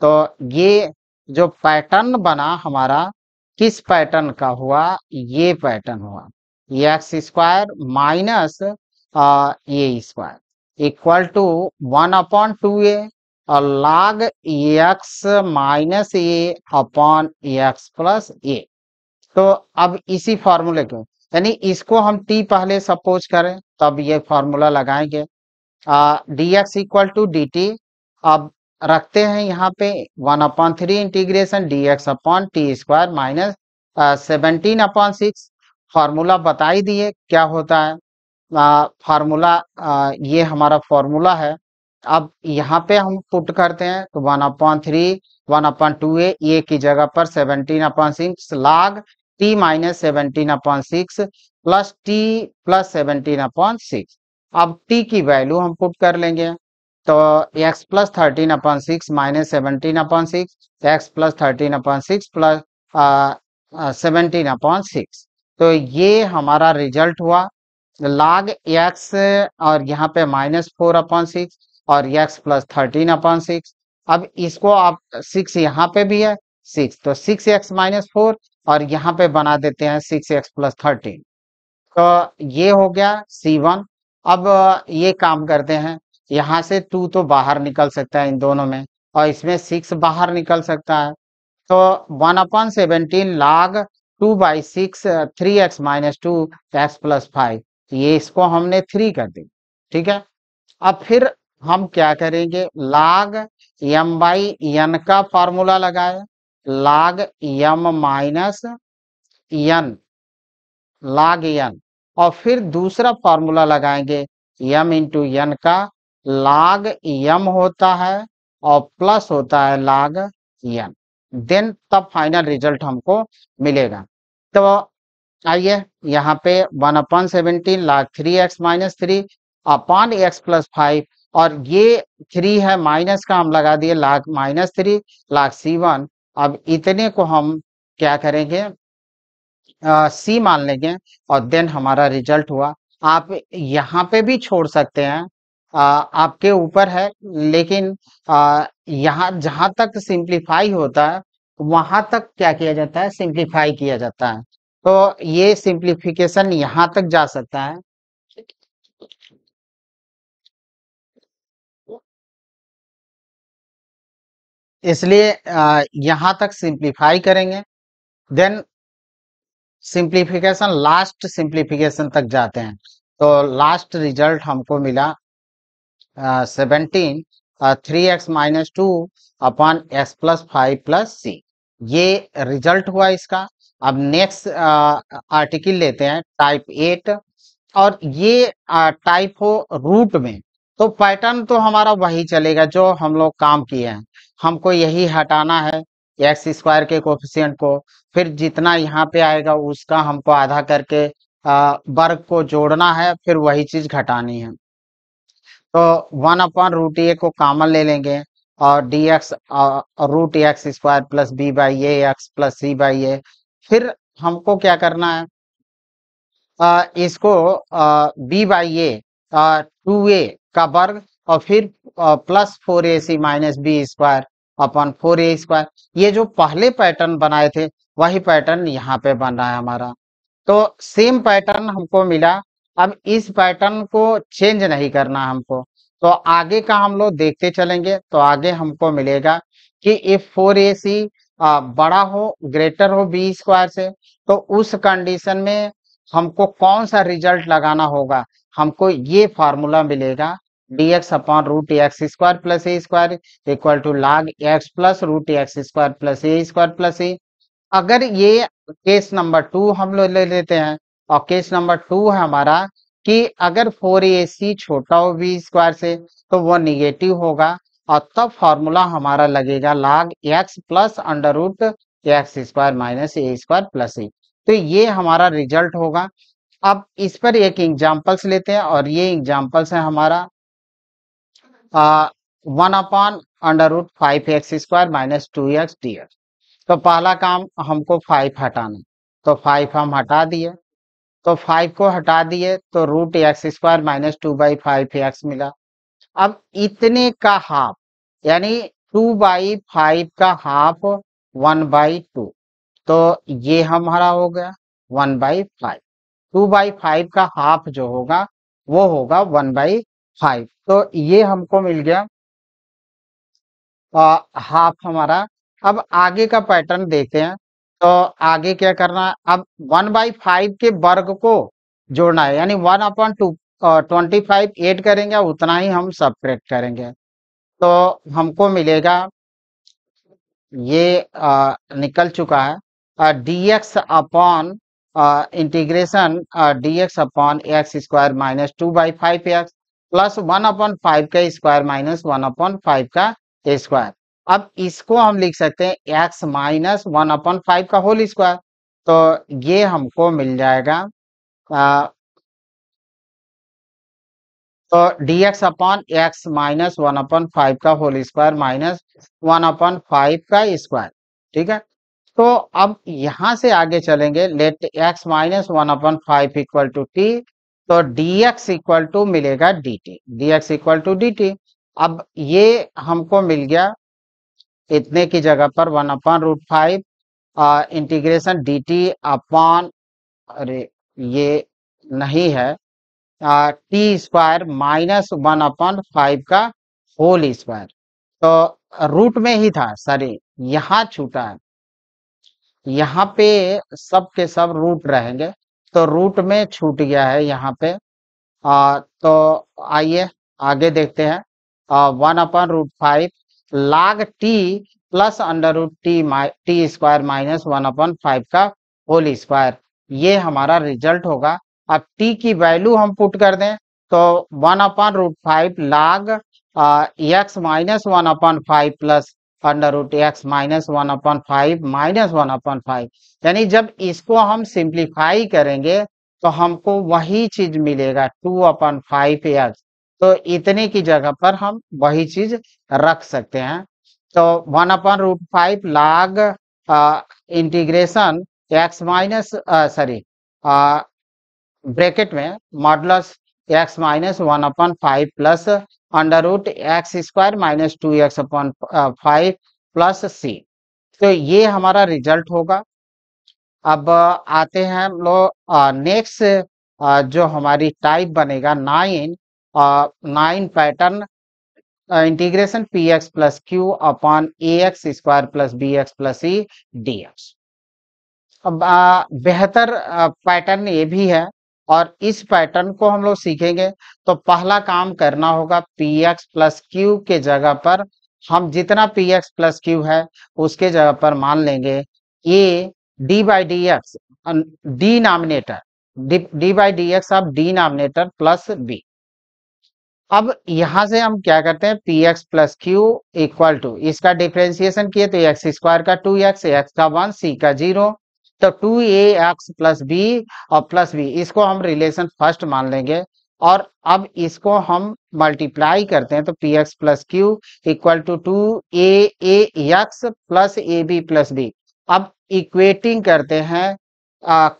तो ये जो पैटर्न बना हमारा किस पैटर्न का हुआ ये पैटर्न हुआ ये एक्स स्क्वायर माइनस ये square equal to one upon two a और लॉग एक्स माइनस ए अपॉन एक्स प्लस ए तो अब इसी फॉर्मूले को यानी इसको हम टी पहले सपोज करें तब ये फॉर्मूला लगाएंगे d x equal to d t अब रखते हैं यहाँ पे one upon three integration D x upon t square minus seventeen upon six formula बता ही दिए क्या होता है फार्मूला ये हमारा फॉर्मूला है अब यहाँ पे हम पुट करते हैं तो one upon three one upon two a a की जगह पर seventeen upon six log t minus seventeen upon six plus t plus seventeen upon six अब टी की वैल्यू हम पुट कर लेंगे तो x plus thirteen upon six minus seventeen upon six x plus thirteen upon six plus seventeen upon six तो ये हमारा रिजल्ट हुआ लॉग एक्स और यहाँ पे माइनस फोर अपॉन सिक्स और x plus thirteen upon six अब इसको आप सिक्स यहाँ पे भी है सिक्स तो सिक्स एक्स माइनस फोर और यहाँ पे बना देते हैं सिक्स एक्स प्लस थर्टीन तो ये हो गया सी वन अब ये काम करते हैं यहाँ से टू तो बाहर निकल सकता है इन दोनों में और इसमें सिक्स बाहर निकल सकता है तो one upon seventeen log two by six three x minus two x plus five तो ये इसको हमने थ्री कर दी ठीक है अब फिर हम क्या करेंगे लाग एम बाई एन का फॉर्मूला लगाया log M minus n log N और फिर दूसरा फॉर्मूला लगाएंगे यम इंटू एन का लाग एम होता है और प्लस होता है लाग एन देन तब फाइनल रिजल्ट हमको मिलेगा तो आइए यहाँ पे one upon seventeen log three x minus three upon x plus five और ये थ्री है माइनस का हम लगा दिए log minus three log c one अब इतने को हम क्या करेंगे सी मान लेंगे और देन हमारा रिजल्ट हुआ आप यहाँ पे भी छोड़ सकते हैं आ, आपके ऊपर है लेकिन यहाँ जहां तक सिंप्लीफाई होता है वहां तक क्या किया जाता है सिंप्लीफाई किया जाता है तो ये सिंप्लीफिकेशन यहां तक जा सकता है इसलिए यहां तक सिंप्लीफाई करेंगे देन सिंप्लीफिकेशन लास्ट सिंप्लीफिकेशन तक जाते हैं तो लास्ट रिजल्ट हमको मिला seventeen three x minus two upon x plus five plus c ये रिजल्ट हुआ इसका अब नेक्स्ट आर्टिकल uh, लेते हैं टाइप एट और ये आ, uh, टाइप हो रूट में तो पैटर्न तो हमारा वही चलेगा जो हम लोग काम किए हैं हमको यही हटाना है एक्स स्क्वायर के कोफिशियंट को फिर जितना यहाँ पे आएगा उसका हमको आधा करके uh, वर्ग को जोड़ना है फिर वही चीज घटानी है तो वन अपॉन रूट ए को कॉमन ले लेंगे और d x root x square plus b by x plus c by a फिर हमको क्या करना है आ, इसको b by a two a का वर्ग और फिर आ, plus four a c minus b square upon four a square ये जो पहले पैटर्न बनाए थे वही पैटर्न यहाँ पे बन रहा है हमारा तो सेम पैटर्न हमको मिला अब इस पैटर्न को चेंज नहीं करना हमको तो आगे का हम लोग देखते चलेंगे तो आगे हमको मिलेगा कि इफ फोर ए सी आ, बड़ा हो ग्रेटर हो बी स्क्वायर से तो उस कंडीशन में हमको कौन सा रिजल्ट लगाना होगा हमको ये फॉर्मूला मिलेगा d x upon root x square plus A square equal to log x plus root x square plus A square plus a अगर ये केस नंबर टू हम लोग ले लेते हैं और केस नंबर टू है हमारा कि अगर फोर ए सी छोटा हो बी स्क्वायर से तो वो निगेटिव होगा और तब फॉर्मूला हमारा लगेगा log x plus under root x square minus ए स्क्वायर प्लस ए तो ये हमारा रिजल्ट होगा अब इस पर एक एग्जाम्पल्स लेते हैं और ये एग्जाम्पल्स है हमारा one upon under root five x square minus two x D x तो पहला काम हमको फाइव हटाना तो फाइव हम हटा दिए तो फाइव को हटा दिए तो root x square minus two by five x मिला अब इतने का हाफ यानी टू बाई फाइव का हाफ वन बाई टू तो ये हमारा हो गया one by five two by five का हाफ जो होगा वो होगा वन बाई फाइव तो ये हमको मिल गया आ, हाफ हमारा अब आगे का पैटर्न देखते हैं तो आगे क्या करना है अब वन बाई फाइव के वर्ग को जोड़ना है यानी one upon two twenty five add करेंगे उतना ही हम सब्ट्रैक्ट करेंगे तो हमको मिलेगा ये आ, निकल चुका है D x upon integration D x upon x square minus two by five x plus one upon five का square minus one upon five का स्क्वायर अब इसको हम लिख सकते हैं x minus one upon five का होल स्क्वायर तो ये हमको मिल जाएगा तो D x upon x minus one upon five का whole square minus one upon five का स्क्वायर ठीक है तो अब यहां से आगे चलेंगे let x minus one upon five equal to T तो डी एक्स इक्वल टू मिलेगा d t d x equal to d t अब ये हमको मिल गया इतने की जगह पर one upon root five integration d t upon अरे ये नहीं है t square minus one upon five का होल स्क्वायर तो रूट में ही था सॉरी यहाँ छूटा है यहाँ पे सब के सब रूट रहेंगे तो रूट में छूट गया है यहाँ पे आ, तो आइए आगे देखते हैं one upon root five log t plus under root t t square minus one upon five का होल स्क्वायर ये हमारा रिजल्ट होगा अब टी की वैल्यू हम पुट कर दें तो one upon root five log x minus one upon five plus under root x minus one upon five minus one upon five यानी जब इसको हम सिंप्लीफाई करेंगे तो हमको वही चीज मिलेगा टू अपॉन फाइव एक्स तो इतने की जगह पर हम वही चीज रख सकते हैं तो one upon root five log integration x minus sorry bracket में modulus x minus one upon five plus under root x square minus two x upon five plus सी तो ये हमारा रिजल्ट होगा अब uh, आते हैं हम लोग नेक्स्ट uh, uh, जो हमारी टाइप बनेगा nine nine pattern integration p x plus q upon a x square plus b x plus e d x अब बेहतर पैटर्न ये भी है और इस पैटर्न को हम लोग सीखेंगे तो पहला काम करना होगा पी एक्स प्लस क्यू के जगह पर हम जितना पी एक्स प्लस क्यू है उसके जगह पर मान लेंगे a d by d x denominator d by d x अब डी नामिनेटर प्लस बी अब यहां से हम क्या करते हैं p x plus q equal to इसका डिफ्रेंसिएशन किए तो एक्स स्क्वायर का टू एक्स एक्स का वन सी का जीरो तो two a x plus b और प्लस बी इसको हम रिलेशन फर्स्ट मान लेंगे और अब इसको हम मल्टीप्लाई करते हैं तो p x plus q equal to two a x plus a b plus b अब इक्वेटिंग करते हैं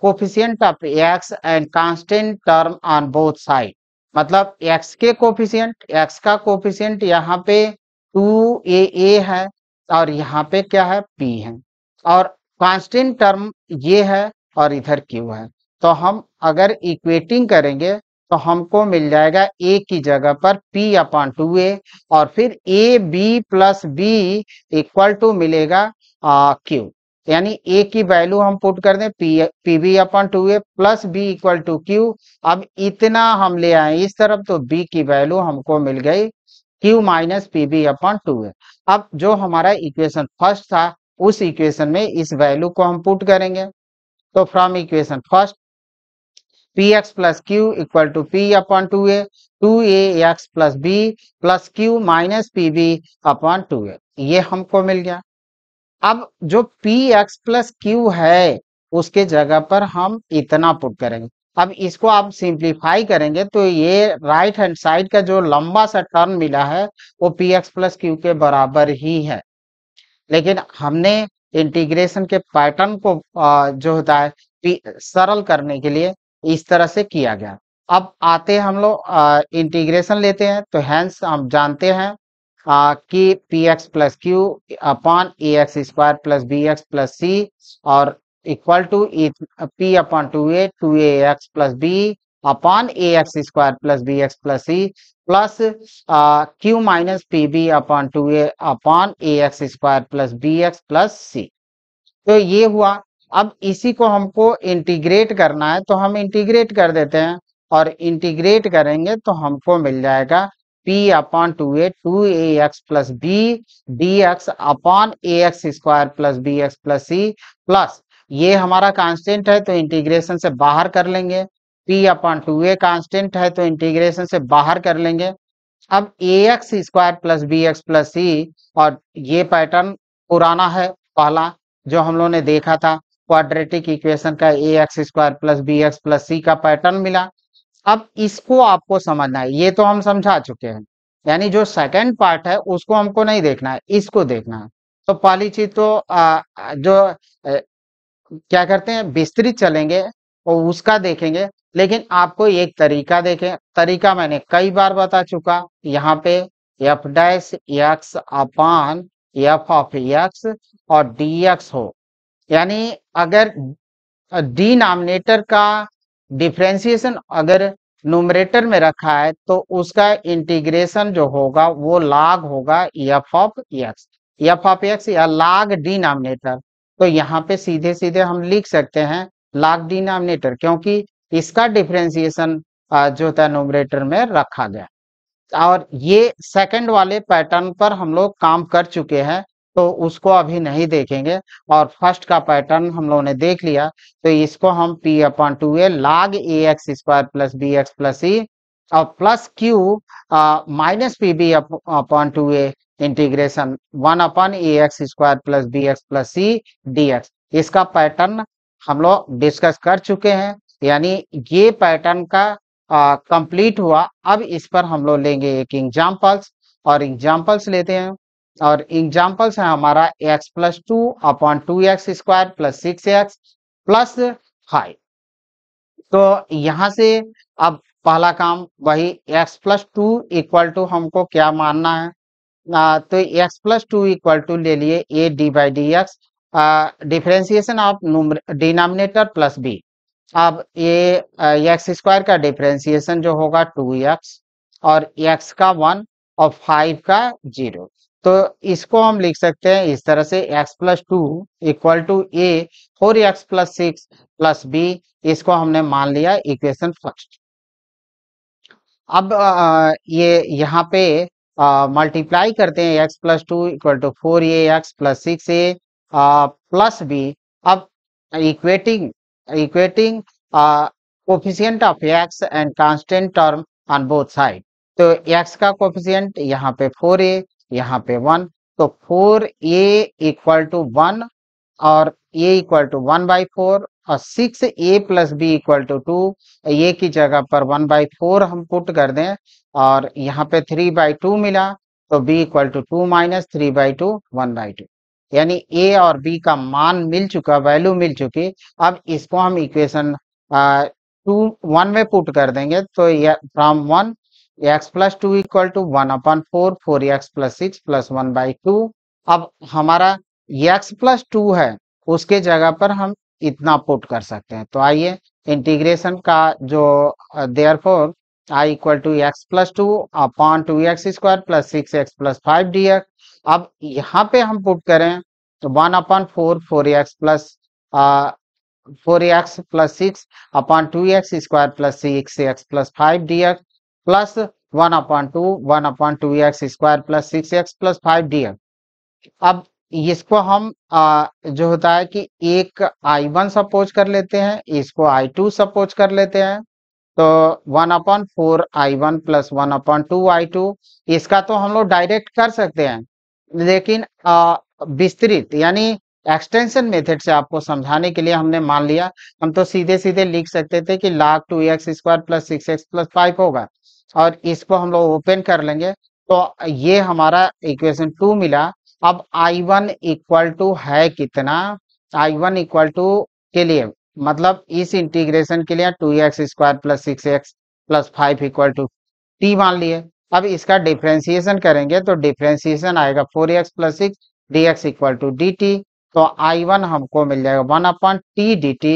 coefficient of x and constant term on both side मतलब एक्स के कोफिशियंट एक्स का कोफिशियंट यहाँ पे टू ए ए है और यहाँ पे क्या है पी है और कांस्टेंट टर्म ये है और इधर क्यू है तो हम अगर इक्वेटिंग करेंगे तो हमको मिल जाएगा ए की जगह पर पी अपॉन टू ए और फिर a b plus b equal to मिलेगा क्यू यानी ए की वैल्यू हम पुट कर दें p p b upon two a plus b equal to q अब इतना हम ले आए इस तरफ तो बी की वैल्यू हमको मिल गई q minus p b upon two a अब जो हमारा इक्वेशन फर्स्ट था उस इक्वेशन में इस वैल्यू को हम पुट करेंगे तो from equation first p x plus q equal to p upon two a two a x plus b plus q minus p b upon two a ये हमको मिल गया अब जो पी एक्स प्लस क्यू है उसके जगह पर हम इतना पुट करेंगे अब इसको आप सिंप्लीफाई करेंगे तो ये राइट हैंड साइड का जो लंबा सा टर्म मिला है वो पी एक्स प्लस क्यू के बराबर ही है लेकिन हमने इंटीग्रेशन के पैटर्न को जो होता है सरल करने के लिए इस तरह से किया गया अब आते हम लोग इंटीग्रेशन लेते हैं तो हैंस हम जानते हैं आ, कि p x plus q upon a x square plus b x plus c और equal to p upon two a two a x plus b upon a x square plus b x plus c plus q minus p b upon two a upon a x square plus b x plus सी तो ये हुआ अब इसी को हमको इंटीग्रेट करना है तो हम इंटीग्रेट कर देते हैं और इंटीग्रेट करेंगे तो हमको मिल जाएगा p upon two a two a x plus b d x upon a x square plus b x plus c plus ये हमारा कांस्टेंट है तो इंटीग्रेशन से बाहर कर लेंगे p upon two a constant है तो इंटीग्रेशन से बाहर कर लेंगे अब a x square plus b x plus c और ये पैटर्न पुराना है पहला जो हम लोगों ने देखा था क्वाड्रेटिक इक्वेशन का a x square plus b x plus c का पैटर्न मिला अब इसको आपको समझना है ये तो हम समझा चुके हैं यानी जो सेकंड पार्ट है उसको हमको नहीं देखना है इसको देखना है तो पहली चीज तो आ, जो आ, क्या करते हैं विस्तृत चलेंगे और उसका देखेंगे लेकिन आपको एक तरीका देखें तरीका मैंने कई बार बता चुका यहाँ पे f dash x upon f of x और डी एक्स हो यानी अगर डी नामिनेटर का डिफ्रेंसिएशन अगर नोमरेटर में रखा है तो उसका इंटीग्रेशन जो होगा वो लाग होगा f of x f of x या लाग डी नामिनेटर तो यहाँ पे सीधे सीधे हम लिख सकते हैं लाग डी नामिनेटर क्योंकि इसका डिफ्रेंसिएशन जो होता है नोमरेटर में रखा गया और ये सेकंड वाले पैटर्न पर हम लोग काम कर चुके हैं तो उसको अभी नहीं देखेंगे और फर्स्ट का पैटर्न हम लोगों ने देख लिया तो इसको हम P upon two A log a x square plus b x plus c और plus q minus p b upon two A integration one upon a x square plus b x plus c d x इसका पैटर्न हम लोग डिस्कस कर चुके हैं यानी ये पैटर्न का कंप्लीट हुआ अब इस पर हम लोग लेंगे एक एग्जाम्पल्स और एग्जाम्पल्स लेते हैं और एग्जाम्पल्स है हमारा x plus two upon two x square plus six x plus five तो यहां से अब पहला काम वही x plus two equal to हमको क्या मानना है आ, तो x plus two equal to ले लिए a d by d x differentiation of denominator plus b अब ये एक्स स्क्वायर का डिफ्रेंसिएशन जो होगा टू एक्स और एक्स का वन और फाइव का जीरो तो इसको हम लिख सकते हैं इस तरह से x plus two equal to a और x plus six plus b इसको हमने मान लिया इक्वेशन फर्स्ट अब ये यहाँ पे मल्टीप्लाई करते हैं x plus two equal to four a x plus six a plus b अब equating equating coefficient of x and constant term on both side तो एक्स का कोफिशियंट यहाँ पे फोर ए यहाँ पे वन तो four a equal to one और a equal to one by four और six a plus b equal to two a की जगह पर वन बाई फोर हम पुट कर दें और यहाँ पे थ्री बाई टू मिला तो b equal to two minus three by two one by two यानी ए और बी का मान मिल चुका वैल्यू मिल चुकी अब इसको हम इक्वेशन टू वन में पुट कर देंगे तो from one x plus two equal to one upon four four x plus six plus one by two अब हमारा एक्स प्लस टू है उसके जगह पर हम इतना पुट कर सकते हैं तो आइए इंटीग्रेशन का जो therefore I equal to x plus two upon two x square plus six x plus five d x अब यहाँ पे हम पुट करें तो one upon four four x plus four x plus six upon two x square plus six x plus five d x plus one upon two one upon two x square plus six x plus five d x अब इसको हम आ, जो होता है कि एक आई वन सपोज कर लेते हैं इसको आई टू सपोज कर लेते हैं तो one upon four I one plus one upon two I two इसका तो हम लोग डायरेक्ट कर सकते हैं लेकिन विस्तृत यानी एक्सटेंशन मेथड से आपको समझाने के लिए हमने मान लिया हम तो सीधे सीधे लिख सकते थे कि log two x square plus six x plus five होगा और इसको हम लोग ओपन कर लेंगे तो ये हमारा इक्वेशन टू मिला अब आई वन इक्वल टू है कितना आई वन इक्वल टू के लिए मतलब इस इंटीग्रेशन के लिए two x square plus six x plus five equal to t मान लिए अब इसका डिफ्रेंसिएशन करेंगे तो डिफ्रेंसिएशन आएगा four x plus six d x equal to d t तो आई वन हमको मिल जाएगा one upon t d t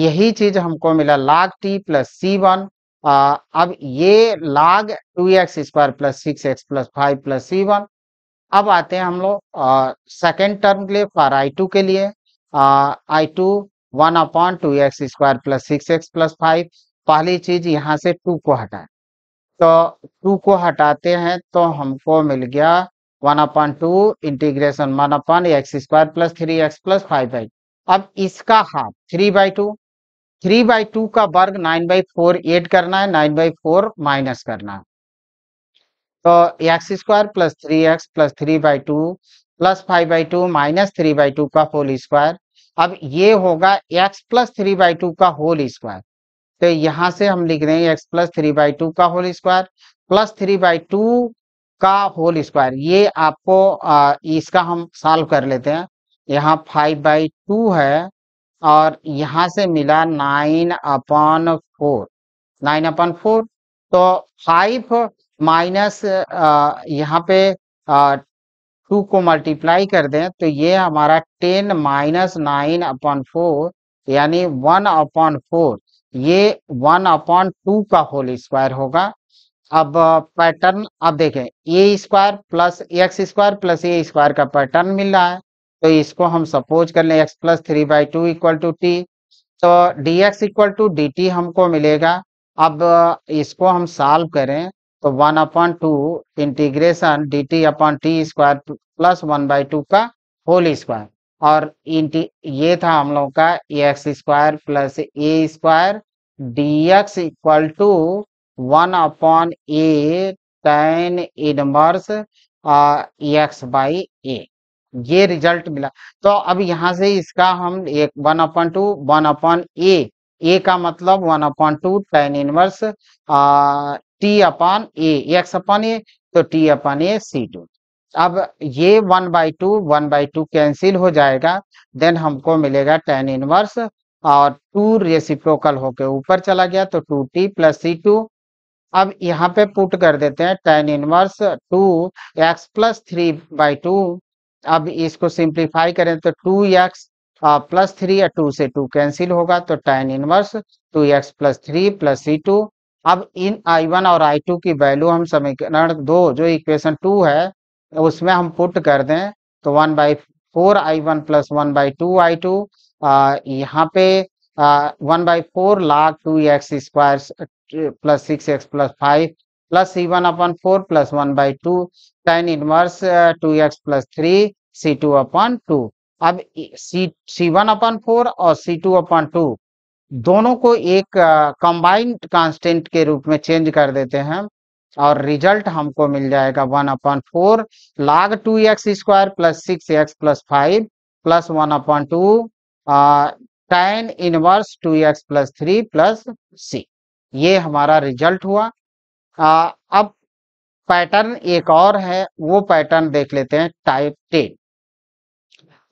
यही चीज हमको मिला लाग टी प्लस सी वन अब ये log two x square plus six x plus five plus c one अब आते हैं हम लोग सेकेंड टर्म के लिए फॉर आई टू के लिए I two one upon two x square plus six x plus five पहली चीज यहाँ से टू को हटाए तो टू को हटाते हैं तो हमको मिल गया one upon two integration one upon x square plus three x plus five by अब इसका half three by two three by two का वर्ग नाइन बाई फोर एड करना है नाइन बाई फोर माइनस करना है तो x square plus three x plus three by two plus five by two minus three by two का होल स्क्वायर अब ये होगा x plus three by two का होल स्क्वायर तो यहां से हम लिख रहे हैं x plus three by two का whole square plus three by two का होल स्क्वायर ये आपको आ, इसका हम सॉल्व कर लेते हैं यहाँ फाइव बाई टू है और यहाँ से मिला nine upon four nine upon four तो फाइव माइनस यहाँ पे टू को मल्टीप्लाई कर दें तो ये हमारा ten minus nine upon four यानी वन अपॉन फोर ये वन अपॉन टू का होल स्क्वायर होगा अब पैटर्न अब देखें a square plus x square plus A square का पैटर्न मिल रहा है तो इसको हम सपोज कर लें x plus three by two equal to T तो D x equal to d t हमको मिलेगा अब इसको हम सॉल्व करें तो one upon two integration d t upon t square plus one by two का होल स्क्वायर और ये था हम लोग का x square plus A square D x equal to one upon A tan inverse x by a ये रिजल्ट मिला तो अब यहाँ से इसका हम एक one upon two one upon a a का मतलब one upon two tan inverse t upon a x upon a तो t upon a c two अब ये one by two one by two cancel हो जाएगा देन हमको मिलेगा टेन इनवर्स और टू रेसिप्रोकल होके ऊपर चला गया तो two t plus c two अब यहाँ पे पुट कर देते हैं tan inverse two x plus three by two अब इसको सिंप्लीफाई करें तो टू एक्स प्लस थ्री या टू से टू कैंसिल होगा तो tan inverse two x plus three plus c two अब इन आई वन और आई टू की वैल्यू हम समीकरण दो जो इक्वेशन टू है उसमें हम पुट कर दें तो one by four I one plus one by two I two यहाँ पे one by four log two x square plus six x plus five plus c one upon four plus one by two tan inverse two x plus three c two upon two अब सी सी वन अपन फोर और सी टू अपन टू दोनों को एक कंबाइंड कांस्टेंट के रूप में चेंज कर देते हैं और रिजल्ट हमको मिल जाएगा one upon four log two x square plus six x plus five plus one upon two tan inverse two x plus three plus c ये हमारा रिजल्ट हुआ आ, अब पैटर्न एक और है वो पैटर्न देख लेते हैं टाइप टेन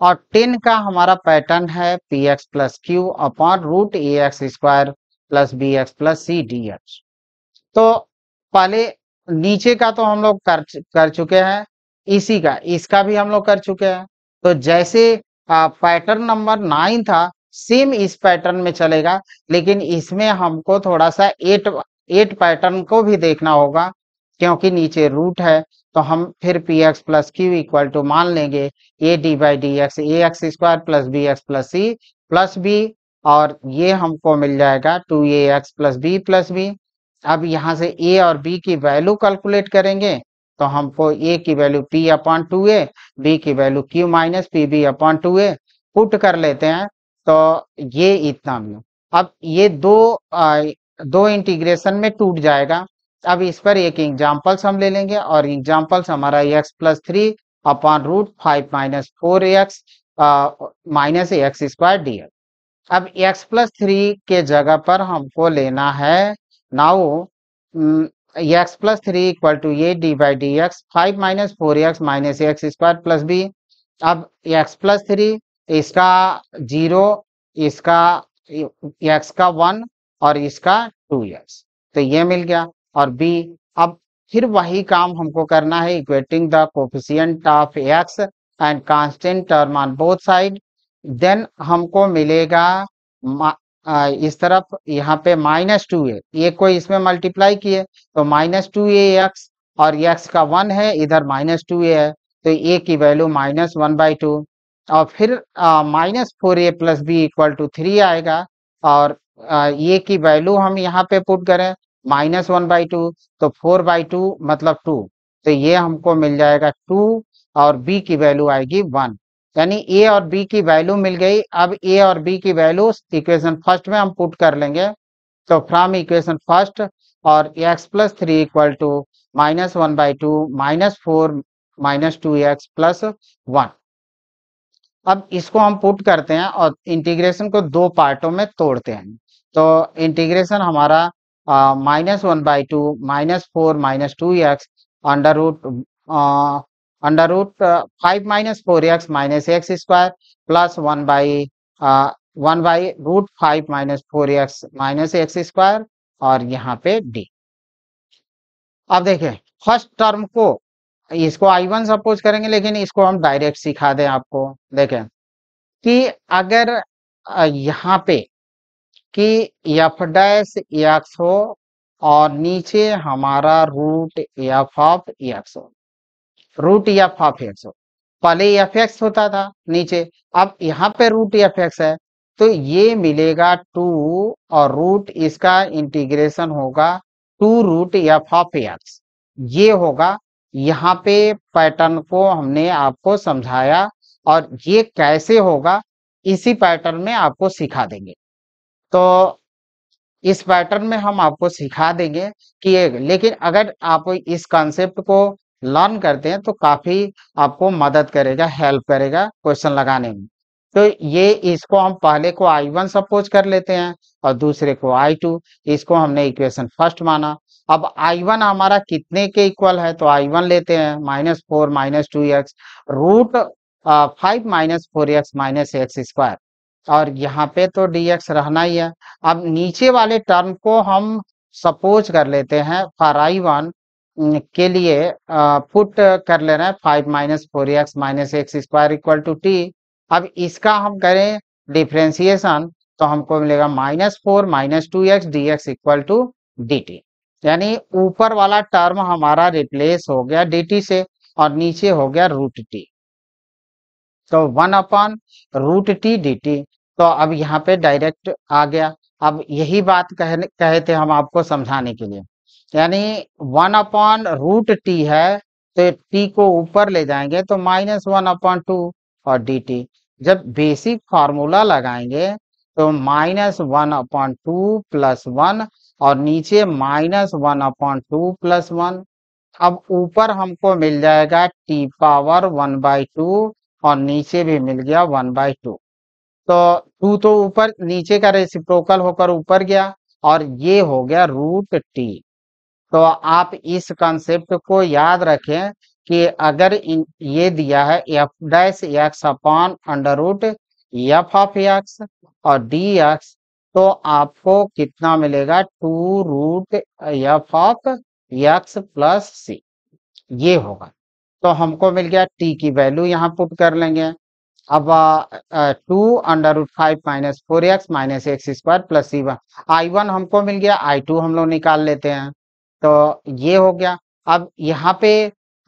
और टेन का हमारा पैटर्न है p x plus q upon root a x square plus b x plus c d x तो पहले नीचे का तो हम लोग कर कर चुके हैं इसी का इसका भी हम लोग कर चुके हैं तो जैसे पैटर्न नंबर नाइन था सेम इस पैटर्न में चलेगा लेकिन इसमें हमको थोड़ा सा एट एट पैटर्न को भी देखना होगा क्योंकि नीचे रूट है तो हम फिर p x plus q equal to मान लेंगे a d by d x a x square plus b x plus c plus b और ये हमको मिल जाएगा two a x plus b plus b अब यहाँ से ए और बी की वैल्यू कैलकुलेट करेंगे तो हमको ए की value p upon two a b की value q minus p b upon two a put कर लेते हैं तो ये इतना मिला अब ये दो आ, दो इंटीग्रेशन में टूट जाएगा अब इस पर एक एग्जाम्पल्स हम ले लेंगे और एग्जाम्पल्स हमारा x plus three upon root five minus four x minus x square d अब एक्स प्लस थ्री के जगह पर हमको लेना है Now, um, x plus 3 equal to ये d by d x five minus four x minus x square plus b अब x प्लस थ्री इसका जीरो इसका x का वन और इसका टू एक्स तो ये मिल गया और b अब फिर वही काम हमको करना है equating the coefficient of x and constant term on both side then हमको मिलेगा इस तरफ यहाँ पे माइनस टू ए ये को इसमें मल्टीप्लाई किए तो माइनस टू ए एक्स और एक्स का वन है इधर माइनस टू ए है तो ए की value minus one by two और फिर minus four a plus b equal to three आएगा और ए की वैल्यू हम यहाँ पे पुट करें माइनस वन बाई टू तो फोर बाई टू मतलब टू तो ये हमको मिल जाएगा टू और बी की वैल्यू आएगी वन यानी ए और बी की वैल्यू मिल गई अब ए और बी की वैल्यू इक्वेशन फर्स्ट में हम पुट कर लेंगे तो फ्रॉम इक्वेशन फर्स्ट और x plus three equal to minus one by two minus four minus two x plus one अब इसको हम पुट करते हैं और इंटीग्रेशन को दो पार्टों में तोड़ते हैं तो इंटीग्रेशन हमारा minus one by two minus four minus two x under root under root uh, 5 minus 4x minus x square plus 1 by uh, 1 by root 5 minus 4x minus x square और यहाँ पे d अब देखें फर्स्ट टर्म को इसको आई वन सपोज करेंगे लेकिन इसको हम डायरेक्ट सिखा दें आपको देखें कि अगर यहाँ पे कि एफ डैश एक्स हो और नीचे हमारा रूट एफ ऑफ एक्स हो रूट एफ ऑफ एक्स पहले एफ एक्स होता था नीचे अब यहाँ पे रूट एफ एक्स है तो ये मिलेगा टू और रूट इसका इंटीग्रेशन होगा two root f of x ये होगा यहाँ पे पैटर्न को हमने आपको समझाया और ये कैसे होगा इसी पैटर्न में आपको सिखा देंगे तो इस पैटर्न में हम आपको सिखा देंगे कि लेकिन अगर आप इस कॉन्सेप्ट को लर्न करते हैं तो काफ़ी आपको मदद करेगा हेल्प करेगा क्वेश्चन लगाने में तो ये इसको हम पहले को आई वन सपोज कर लेते हैं और दूसरे को आई टू इसको हमने इक्वेशन फर्स्ट माना अब आई वन हमारा कितने के इक्वल है तो आई वन लेते हैं minus four minus two x root five minus four x minus x square और यहाँ पे तो डी एक्स रहना ही है अब नीचे वाले टर्म को हम सपोज कर लेते हैं फॉर आई वन के लिए फुट कर ले रहे हैं five minus four x minus x square equal to t अब इसका हम करें डिफ्रेंसिएशन तो हमको मिलेगा minus four minus two x D x equal to d T यानी ऊपर वाला टर्म हमारा रिप्लेस हो गया डी टी से और नीचे हो गया रूट टी तो one upon root t d t तो अब यहाँ पे डायरेक्ट आ गया अब यही बात कह, कहे थे हम आपको समझाने के लिए यानी वन अपॉन रूट टी है तो टी को ऊपर ले जाएंगे तो माइनस वन अपॉन टू और डी टी जब बेसिक फार्मूला लगाएंगे तो minus one upon two plus one और नीचे minus one upon two plus one अब ऊपर हमको मिल जाएगा t power one by two और नीचे भी मिल गया वन बाई टू तो टू तो ऊपर नीचे का रेसिप्रोकल होकर ऊपर गया और ये हो गया रूट टी तो आप इस कंसेप्ट को याद रखें कि अगर इन ये दिया है f dash x upon under root f of x और डी एक्स तो आपको कितना मिलेगा two root f of x plus c ये होगा तो हमको मिल गया टी की वैल्यू यहाँ पुट कर लेंगे अब two under root five minus four x minus x square plus c one I one हमको मिल गया आई टू हम लोग निकाल लेते हैं तो ये हो गया अब यहाँ पे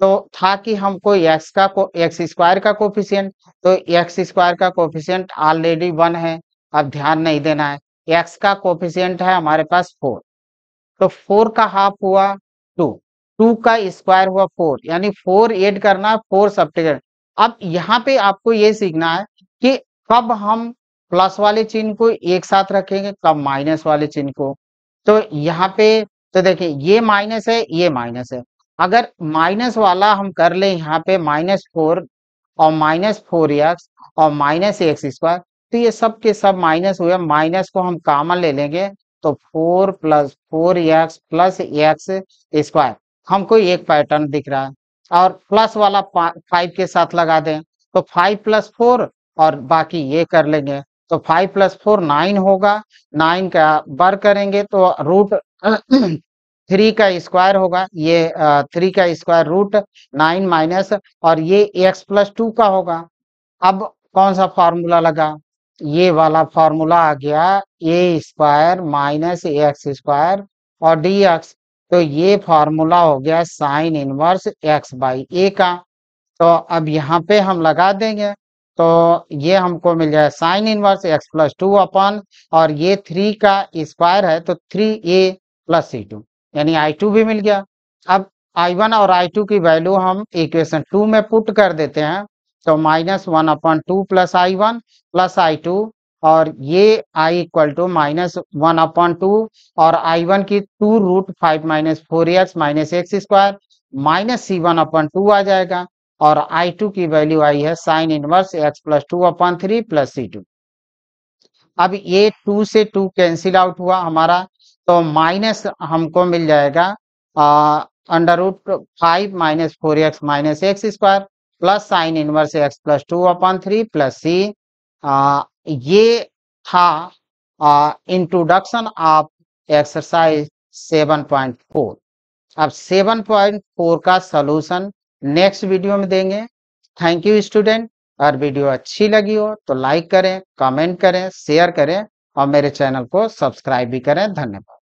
तो था कि हमको एक्स का को एक्स स्क्वायर का कोफिशियंट तो एक्स स्क्वायर का कोफिशियंट ऑलरेडी वन है अब ध्यान नहीं देना है एक्स का कोफिशियंट है हमारे पास फोर तो फोर का हाफ हुआ टू टू का स्क्वायर हुआ फोर यानी फोर एड करना है फोर सब्टेक्ट अब यहाँ पे आपको ये सीखना है कि कब हम प्लस वाले चिन्ह को एक साथ रखेंगे कब माइनस वाले चिन्ह को तो यहाँ पे तो देखिए ये माइनस है ये माइनस है अगर माइनस वाला हम कर ले यहाँ पे माइनस फोर और माइनस फोर एक्स और माइनस एक्स स्क्वायर तो ये सब के सब माइनस हुए माइनस को हम कामन ले लेंगे तो four plus four x plus x square हमको एक पैटर्न दिख रहा है और प्लस वाला फाइव के साथ लगा दें तो फाइव प्लस फोर और बाकी ये कर लेंगे तो फाइव प्लस फोर नाइन होगा नाइन का बर करेंगे तो रूट थ्री [CLEARS THROAT] का स्क्वायर होगा ये थ्री का स्क्वायर रूट नाइन माइनस और ये एक्स प्लस टू का होगा अब कौन सा फॉर्मूला लगा ये वाला फॉर्मूला आ गया a square minus x square और डी एक्स तो ये फॉर्मूला हो गया sine inverse x by a का तो अब यहाँ पे हम लगा देंगे तो ये हमको मिल जाए sine inverse x plus two upon और ये थ्री का स्क्वायर है तो three a plus c two यानी आई टू भी मिल गया अब आई वन और आई टू की वैल्यू हम इक्वेशन टू में पुट कर देते हैं तो minus one upon two plus I one plus I two और ये I equal to minus one upon two और आई वन की two root five minus four x minus x square minus c one upon two आ जाएगा और आई टू की वैल्यू आई है sine inverse x plus two upon three plus c two अब ये टू से टू कैंसिल आउट हुआ हमारा तो माइनस हमको मिल जाएगा under root five minus four x minus x square plus sine inverse x plus two upon three plus c ये था इंट्रोडक्शन ऑफ एक्सरसाइज 7.4 अब 7.4 का सोल्यूशन नेक्स्ट वीडियो में देंगे थैंक यू स्टूडेंट और वीडियो अच्छी लगी हो तो लाइक करें कमेंट करें शेयर करें और मेरे चैनल को सब्सक्राइब भी करें धन्यवाद